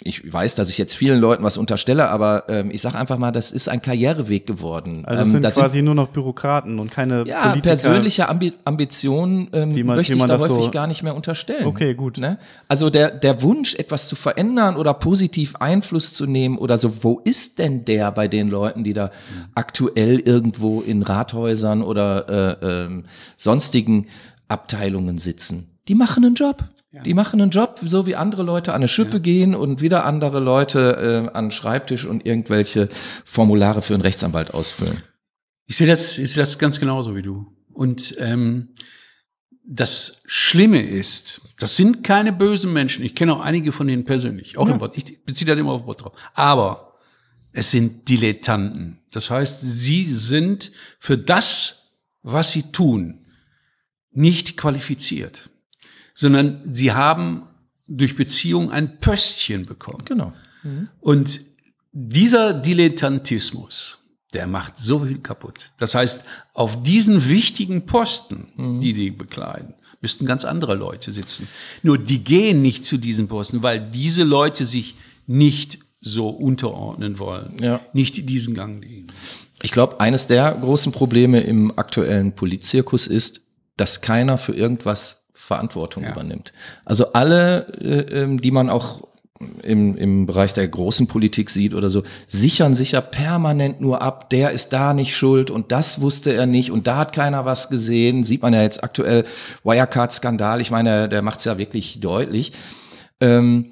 ich weiß, dass ich jetzt vielen Leuten was unterstelle, aber ähm, ich sage einfach mal, das ist ein Karriereweg geworden. Also das ähm, sind das quasi sind, nur noch Bürokraten und keine ja, Politiker, persönliche Ambi Ambitionen ähm, man, möchte ich da häufig so gar nicht mehr unterstellen. Okay, gut. Ne? Also der, der Wunsch, etwas zu verändern oder positiv Einfluss zu nehmen oder so, wo ist denn der bei den Leuten, die da mhm. aktuell irgendwo in Rathäusern oder äh, äh, sonstigen Abteilungen sitzen? Die machen einen Job. Ja. Die machen einen Job, so wie andere Leute an eine Schippe ja. gehen und wieder andere Leute äh, an den Schreibtisch und irgendwelche Formulare für einen Rechtsanwalt ausfüllen. Ich sehe das, ich sehe das ganz genauso wie du. Und ähm, das Schlimme ist, das sind keine bösen Menschen. Ich kenne auch einige von denen persönlich. Auch ja. im, ich beziehe das immer auf Bottrop. Aber es sind Dilettanten. Das heißt, sie sind für das, was sie tun, nicht qualifiziert sondern sie haben durch Beziehung ein Pöstchen bekommen. Genau. Mhm. Und dieser Dilettantismus, der macht so viel kaputt. Das heißt, auf diesen wichtigen Posten, mhm. die die bekleiden, müssten ganz andere Leute sitzen. Nur die gehen nicht zu diesen Posten, weil diese Leute sich nicht so unterordnen wollen, ja. nicht diesen Gang gehen. Ich glaube, eines der großen Probleme im aktuellen Polizirkus ist, dass keiner für irgendwas Verantwortung ja. übernimmt. Also alle, äh, ähm, die man auch im, im Bereich der großen Politik sieht oder so, sichern sich ja permanent nur ab, der ist da nicht schuld und das wusste er nicht und da hat keiner was gesehen. Sieht man ja jetzt aktuell Wirecard-Skandal, ich meine, der macht es ja wirklich deutlich. Ähm,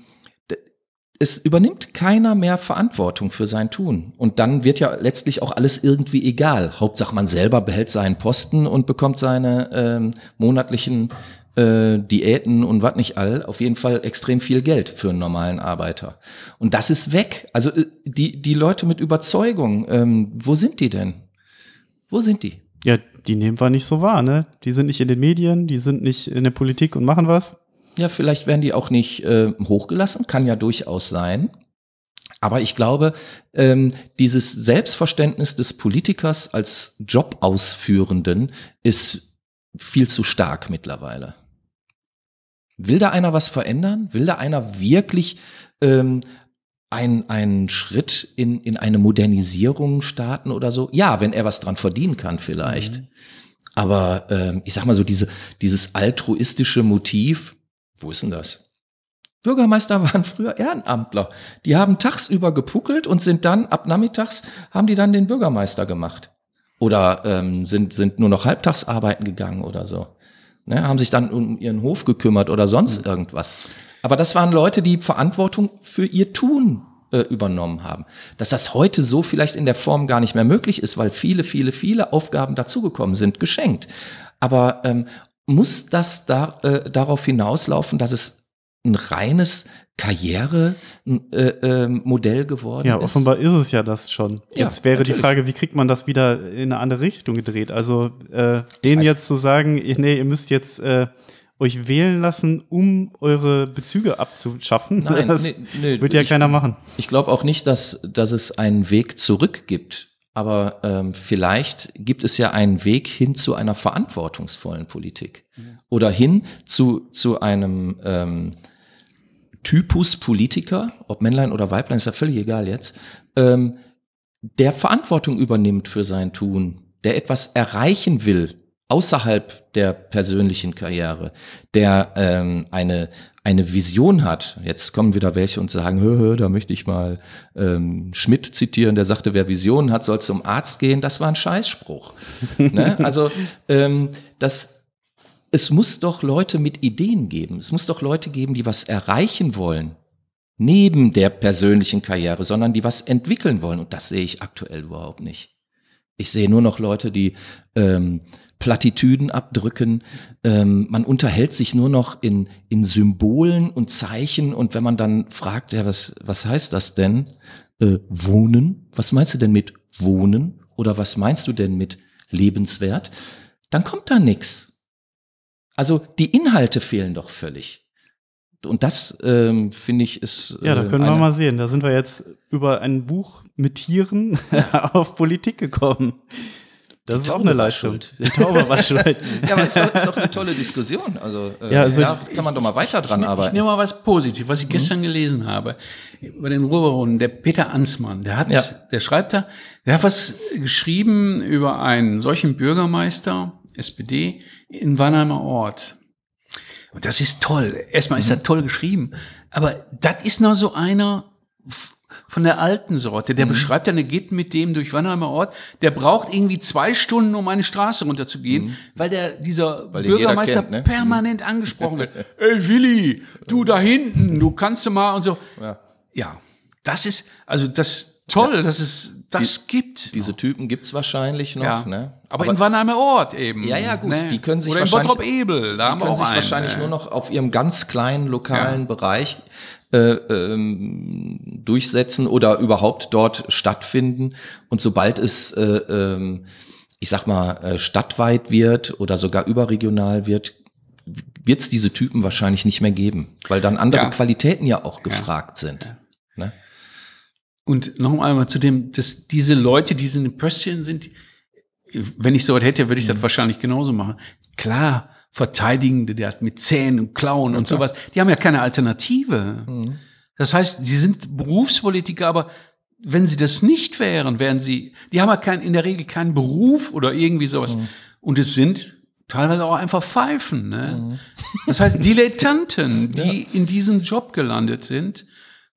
es übernimmt keiner mehr Verantwortung für sein Tun. Und dann wird ja letztlich auch alles irgendwie egal. Hauptsache man selber behält seinen Posten und bekommt seine ähm, monatlichen äh, Diäten und was nicht all, auf jeden Fall extrem viel Geld für einen normalen Arbeiter. Und das ist weg. Also äh, die, die Leute mit Überzeugung, ähm, wo sind die denn? Wo sind die? Ja, die nehmen wir nicht so wahr, ne? Die sind nicht in den Medien, die sind nicht in der Politik und machen was. Ja, vielleicht werden die auch nicht äh, hochgelassen, kann ja durchaus sein. Aber ich glaube, ähm, dieses Selbstverständnis des Politikers als Jobausführenden ist viel zu stark mittlerweile. Will da einer was verändern? Will da einer wirklich ähm, einen, einen Schritt in, in eine Modernisierung starten oder so? Ja, wenn er was dran verdienen kann vielleicht. Mhm. Aber ähm, ich sag mal so, diese, dieses altruistische Motiv, wo ist denn das? Bürgermeister waren früher Ehrenamtler. Die haben tagsüber gepuckelt und sind dann, ab nachmittags, haben die dann den Bürgermeister gemacht. Oder ähm, sind, sind nur noch halbtags arbeiten gegangen oder so ne, haben sich dann um ihren Hof gekümmert oder sonst mhm. irgendwas. Aber das waren Leute, die Verantwortung für ihr Tun äh, übernommen haben. Dass das heute so vielleicht in der Form gar nicht mehr möglich ist, weil viele, viele, viele Aufgaben dazugekommen sind, geschenkt. Aber ähm, muss das da, äh, darauf hinauslaufen, dass es ein reines Karrieremodell äh, ähm, geworden ja, ist. Ja, offenbar ist es ja das schon. Ja, jetzt wäre natürlich. die Frage, wie kriegt man das wieder in eine andere Richtung gedreht? Also äh, denen jetzt zu sagen, nee, ihr müsst jetzt äh, euch wählen lassen, um eure Bezüge abzuschaffen, Nein, das nee, nee, wird ja ich, keiner machen. Ich glaube auch nicht, dass, dass es einen Weg zurück gibt. Aber ähm, vielleicht gibt es ja einen Weg hin zu einer verantwortungsvollen Politik mhm. oder hin zu, zu einem ähm, Typus Politiker, ob Männlein oder Weiblein, ist ja völlig egal jetzt, ähm, der Verantwortung übernimmt für sein Tun, der etwas erreichen will außerhalb der persönlichen Karriere, der ähm, eine, eine Vision hat. Jetzt kommen wieder welche und sagen, hö, hö, da möchte ich mal ähm, Schmidt zitieren, der sagte, wer Visionen hat, soll zum Arzt gehen. Das war ein Scheißspruch. ne? Also ähm, das, es muss doch Leute mit Ideen geben. Es muss doch Leute geben, die was erreichen wollen. Neben der persönlichen Karriere, sondern die was entwickeln wollen. Und das sehe ich aktuell überhaupt nicht. Ich sehe nur noch Leute, die ähm, Plattitüden abdrücken. Ähm, man unterhält sich nur noch in, in Symbolen und Zeichen. Und wenn man dann fragt, ja, was, was heißt das denn? Äh, wohnen? Was meinst du denn mit wohnen? Oder was meinst du denn mit lebenswert? Dann kommt da nichts. Also die Inhalte fehlen doch völlig. Und das ähm, finde ich ist. Äh, ja, da äh, können wir mal sehen. Da sind wir jetzt über ein Buch mit Tieren auf Politik gekommen. Das die ist auch eine Leistung. Die Taube war schuld. ja, aber es ist, doch eine tolle Diskussion. Also, äh, ja, also da ich, kann man doch mal weiter dran ich, arbeiten. Ich nehme mal was Positives, was ich mhm. gestern gelesen habe. Über den Ruhrbaronen, der Peter Ansmann, der hat, ja. der schreibt da, der hat was geschrieben über einen solchen Bürgermeister, SPD, in Wannheimer Ort. Und das ist toll. Erstmal ist mhm. das toll geschrieben. Aber das ist noch so einer von der alten Sorte. Der mhm. beschreibt dann, er geht mit dem durch Wannheimer Ort. Der braucht irgendwie zwei Stunden, um eine Straße runterzugehen, mhm. weil der, dieser weil Bürgermeister kennt, ne? Mhm. permanent angesprochen wird. Ey, Willi, du da hinten, du kannst du mal und so. Ja. ja. Das ist, also das toll, ja. das ist das die, gibt Diese noch. Typen gibt es wahrscheinlich noch. Ja. Ne? Aber, aber in Wannheimer Ort eben. Ja, ja, gut. Ne? Die können sich Oder wahrscheinlich, in Ebel, da haben wir auch sich einen, wahrscheinlich ne? nur noch auf ihrem ganz kleinen lokalen ja. Bereich äh, ähm, durchsetzen oder überhaupt dort stattfinden. Und sobald es, äh, ähm, ich sag mal, äh, stadtweit wird oder sogar überregional wird, wird es diese Typen wahrscheinlich nicht mehr geben, weil dann andere ja. Qualitäten ja auch gefragt sind. Ne? Und noch einmal zu dem, dass diese Leute, die sind Pöstchen sind, wenn ich so was hätte, würde ich das mhm. wahrscheinlich genauso machen. Klar, Verteidigende, der hat mit Zähnen und Klauen ja, und sowas, die haben ja keine Alternative. Mhm. Das heißt, sie sind Berufspolitiker, aber wenn sie das nicht wären, wären sie, die haben ja kein, in der Regel keinen Beruf oder irgendwie sowas. Mhm. Und es sind teilweise auch einfach Pfeifen. Ne? Mhm. Das heißt, Dilettanten, die ja. in diesen Job gelandet sind,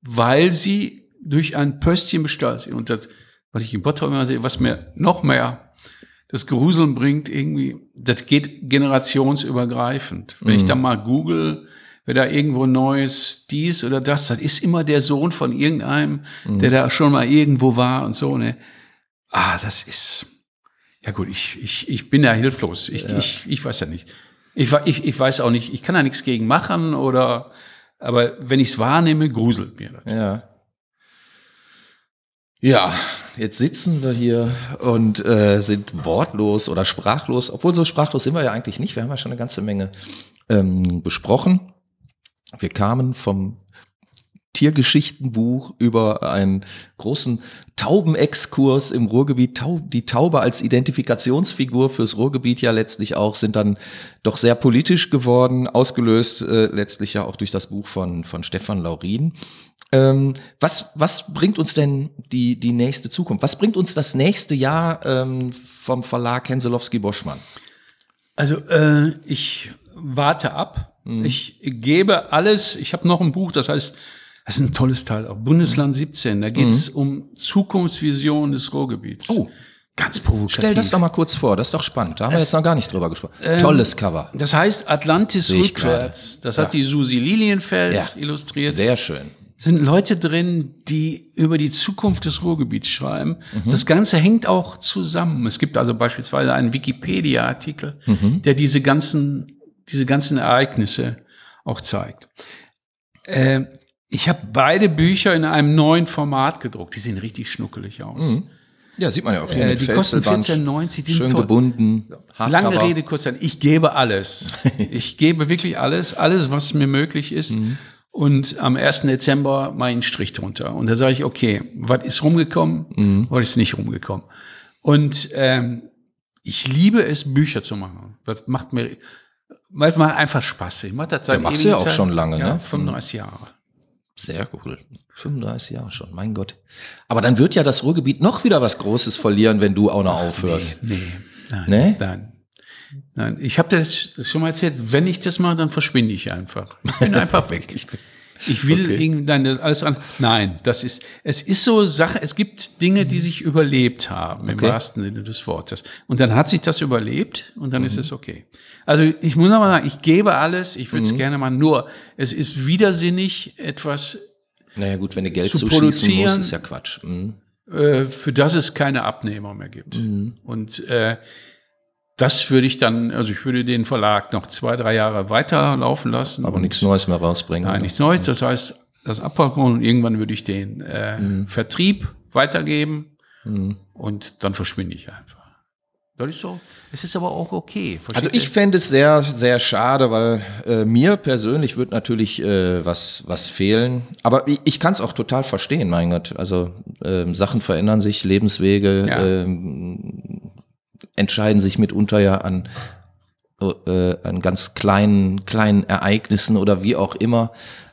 weil sie durch ein Pöstchen bestellst. Und das, was ich in Bottrop immer sehe, was mir noch mehr das Geruseln bringt, irgendwie, das geht generationsübergreifend. Wenn mhm. ich da mal google, wer da irgendwo Neues, dies oder das, das ist immer der Sohn von irgendeinem, mhm. der da schon mal irgendwo war und so, ne? Ah, das ist, ja gut, ich, ich, ich bin da hilflos. Ich, ja. ich, ich weiß ja nicht. Ich, ich, ich weiß auch nicht, ich kann da nichts gegen machen oder, aber wenn ich es wahrnehme, gruselt mir das. Ja. Ja, jetzt sitzen wir hier und äh, sind wortlos oder sprachlos, obwohl so sprachlos sind wir ja eigentlich nicht. Wir haben ja schon eine ganze Menge ähm, besprochen. Wir kamen vom Tiergeschichtenbuch über einen großen Taubenexkurs im Ruhrgebiet. die Taube als Identifikationsfigur fürs Ruhrgebiet ja letztlich auch sind dann doch sehr politisch geworden, ausgelöst äh, letztlich ja auch durch das Buch von, von Stefan Laurin. Ähm, was, was bringt uns denn die, die nächste Zukunft? Was bringt uns das nächste Jahr ähm, vom Verlag Henselowski-Boschmann? Also äh, ich warte ab. Mhm. Ich gebe alles. Ich habe noch ein Buch, das heißt, das ist ein tolles Teil, auch Bundesland 17. Mhm. Da geht's mhm. um Zukunftsvision des Ruhrgebiets. Oh. Ganz provokativ. Stell das doch mal kurz vor, das ist doch spannend. Da haben das, wir jetzt noch gar nicht drüber gesprochen. Ähm, Tolles Cover. Das heißt Atlantis rückwärts. Das ja. hat die Susi Lilienfeld ja. illustriert. Sehr schön sind Leute drin, die über die Zukunft des Ruhrgebiets schreiben. Mhm. Das Ganze hängt auch zusammen. Es gibt also beispielsweise einen Wikipedia-Artikel, mhm. der diese ganzen, diese ganzen Ereignisse auch zeigt. Äh, ich habe beide Bücher in einem neuen Format gedruckt. Die sehen richtig schnuckelig aus. Mhm. Ja, sieht man ja auch hier. Äh, die kosten 14,90. Die schön gebunden. Hardcover. Lange Rede, kurz an. Ich gebe alles. ich gebe wirklich alles, alles, was mir möglich ist. Mhm. Und am 1. Dezember meinen Strich drunter. Und da sage ich, okay, was ist rumgekommen, mhm. was ist nicht rumgekommen. Und ähm, ich liebe es, Bücher zu machen. Das macht mir manchmal einfach Spaß. Ich mache das seit ja, machst du ja auch Zeit, schon lange, ne? ja, mhm. ne? 35 Jahre. Sehr cool. 35 Jahre schon, mein Gott. Aber dann wird ja das Ruhrgebiet noch wieder was Großes verlieren, wenn du auch noch aufhörst. Nee, nee. Nein, nee? nein. Nein, ich habe das schon mal erzählt, wenn ich das mache, dann verschwinde ich einfach. Ich bin einfach weg. ich, will okay. irgendwann das alles an. Nein, das ist, es ist so Sache, es gibt Dinge, die mhm. sich überlebt haben, okay. im wahrsten Sinne des Wortes. Und dann hat sich das überlebt und dann mhm. ist es okay. Also ich muss nochmal sagen, ich gebe alles, ich würde es mhm. gerne machen, nur es ist widersinnig, etwas. Naja, gut, wenn du Geld zu produzieren musst, ist ja Quatsch. Mhm. Äh, für das es keine Abnehmer mehr gibt. Mhm. Und äh, das würde ich dann, also ich würde den Verlag noch zwei, drei Jahre weiterlaufen lassen. Aber nichts Neues mehr rausbringen. Nein, nichts Neues. Das heißt, das Abpacken und irgendwann würde ich den äh, mhm. Vertrieb weitergeben mhm. und dann verschwinde ich einfach. Das ist so. Es ist aber auch okay. Versteht also ich fände es sehr, sehr schade, weil äh, mir persönlich wird natürlich äh, was, was fehlen. Aber ich, ich kann es auch total verstehen, mein Gott. Also äh, Sachen verändern sich, Lebenswege, ja. Ähm, entscheiden sich mitunter ja an, äh, an ganz kleinen, kleinen Ereignissen oder wie auch immer,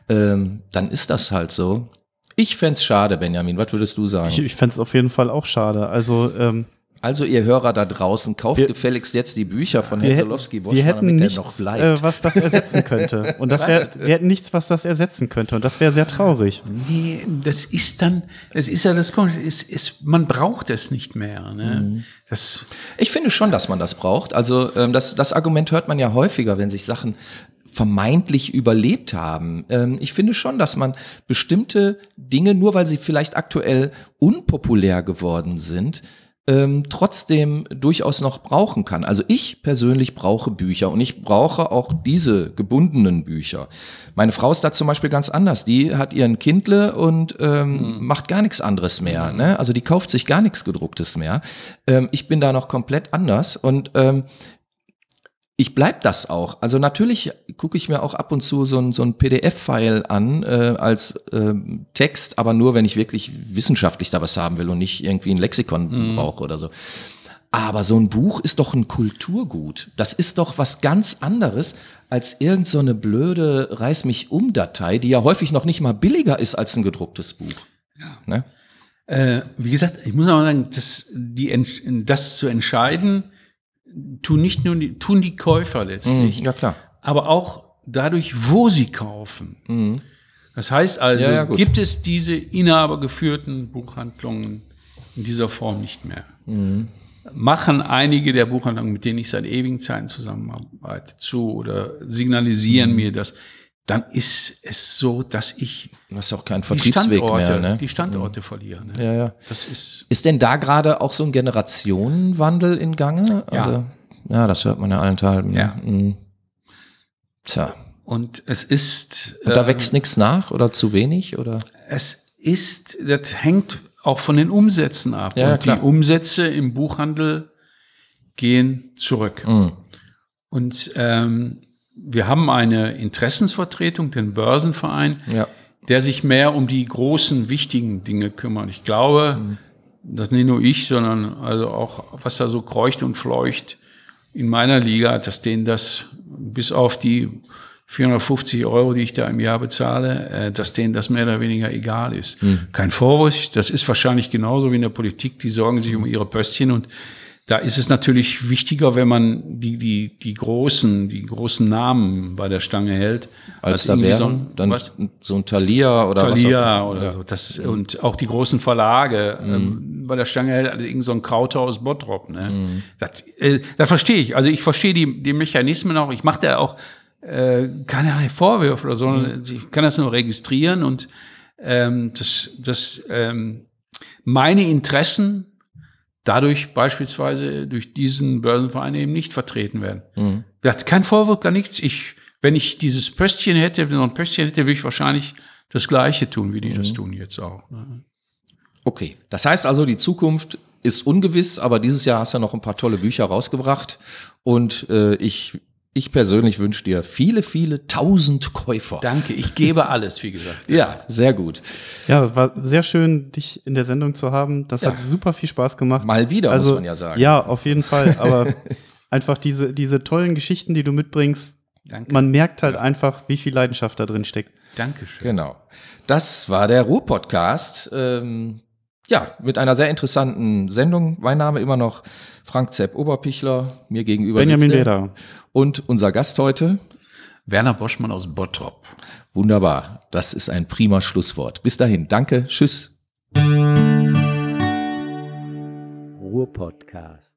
ähm, dann ist das halt so. Ich fände es schade, Benjamin. Was würdest du sagen? Ich, ich fände es auf jeden Fall auch schade. Also ähm, also ihr Hörer da draußen, kauft wir, gefälligst jetzt die Bücher von Herzelowski Bosch, damit nichts, er noch bleibt. Äh, was das ersetzen könnte. Und das wär, wir hätten nichts, was das ersetzen könnte. Und das wäre sehr traurig. Nee, das ist dann, das ist ja das ist, ist, man braucht es nicht mehr. Ne? Mhm. Das, ich finde schon, dass man das braucht. Also ähm, das, das Argument hört man ja häufiger, wenn sich Sachen vermeintlich überlebt haben. Ähm, ich finde schon, dass man bestimmte Dinge, nur weil sie vielleicht aktuell unpopulär geworden sind, ähm, trotzdem durchaus noch brauchen kann. Also ich persönlich brauche Bücher und ich brauche auch diese gebundenen Bücher. Meine Frau ist da zum Beispiel ganz anders. Die hat ihren Kindle und ähm, mhm. macht gar nichts anderes mehr. Ne? Also die kauft sich gar nichts gedrucktes mehr. Ähm, ich bin da noch komplett anders und ähm, ich bleib das auch. Also natürlich gucke ich mir auch ab und zu so ein, so ein PDF-File an äh, als äh, Text, aber nur, wenn ich wirklich wissenschaftlich da was haben will und nicht irgendwie ein Lexikon mhm. brauche oder so. Aber so ein Buch ist doch ein Kulturgut. Das ist doch was ganz anderes als irgendeine so blöde Reiß mich um Datei, die ja häufig noch nicht mal billiger ist als ein gedrucktes Buch. Ja. Ne? Äh, wie gesagt, ich muss auch sagen, das, die, das zu entscheiden, tun nicht nur die, tun die Käufer letztlich, mhm. ja, klar. aber auch dadurch, wo sie kaufen. Mhm. Das heißt also, ja, ja, gibt es diese inhabergeführten Buchhandlungen in dieser Form nicht mehr. Mhm. Machen einige der Buchhandlungen, mit denen ich seit ewigen Zeiten zusammenarbeite, zu oder signalisieren mhm. mir das dann ist es so, dass ich das ist auch kein Vertriebsweg die Standorte, mehr, ne? die Standorte mhm. verliere. Ne? Ja, ja. Das ist, ist denn da gerade auch so ein Generationenwandel in Gange? Ja. Also, ja, das hört man ja allenthalben. Ne? Ja. Mhm. Tja. Und es ist. Und da ähm, wächst nichts nach oder zu wenig oder? Es ist, das hängt auch von den Umsätzen ab. Ja, und klar. die Umsätze im Buchhandel gehen zurück. Mhm. Und ähm, wir haben eine Interessensvertretung, den Börsenverein, ja. der sich mehr um die großen, wichtigen Dinge kümmert. Ich glaube, mhm. dass nicht nur ich, sondern also auch, was da so kreucht und fleucht in meiner Liga, dass denen das bis auf die 450 Euro, die ich da im Jahr bezahle, äh, dass denen das mehr oder weniger egal ist. Mhm. Kein Vorwurf, das ist wahrscheinlich genauso wie in der Politik, die sorgen sich um ihre Pöstchen und da ist es natürlich wichtiger, wenn man die, die, die großen, die großen Namen bei der Stange hält. Als, als da wären so ein, dann was? so ein Thalia oder Thalia was auch, oder ja. so. Das, und auch die großen Verlage mhm. ähm, bei der Stange hält, also irgend so ein Krauter aus Bottrop. Ne? Mhm. Das, äh, das verstehe ich. Also ich verstehe die, die Mechanismen auch. Ich mache da auch äh, keinerlei Vorwürfe oder so. Mhm. Ich kann das nur registrieren und ähm, das, das ähm, meine Interessen dadurch beispielsweise durch diesen Börsenverein eben nicht vertreten werden. Mhm. Das ist kein Vorwurf, gar nichts. Ich, wenn ich dieses Pöstchen hätte, wenn ich ein Pöstchen hätte, würde ich wahrscheinlich das Gleiche tun, wie die mhm. das tun jetzt auch. Ne? Okay, das heißt also, die Zukunft ist ungewiss, aber dieses Jahr hast du ja noch ein paar tolle Bücher rausgebracht und äh, ich ich persönlich wünsche dir viele, viele tausend Käufer. Danke, ich gebe alles, wie gesagt. ja, sehr gut. Ja, war sehr schön, dich in der Sendung zu haben. Das ja. hat super viel Spaß gemacht. Mal wieder, also, muss man ja sagen. Ja, auf jeden Fall. Aber einfach diese, diese tollen Geschichten, die du mitbringst, Danke. man merkt halt ja. einfach, wie viel Leidenschaft da drin steckt. Dankeschön. Genau. Das war der Ruhr-Podcast. Ähm, ja, mit einer sehr interessanten Sendung. Mein Name immer noch Frank Zepp Oberpichler, mir gegenüber. Benjamin Leder. Und unser Gast heute. Werner Boschmann aus Bottrop. Wunderbar. Das ist ein prima Schlusswort. Bis dahin. Danke. Tschüss. Ruhr Podcast.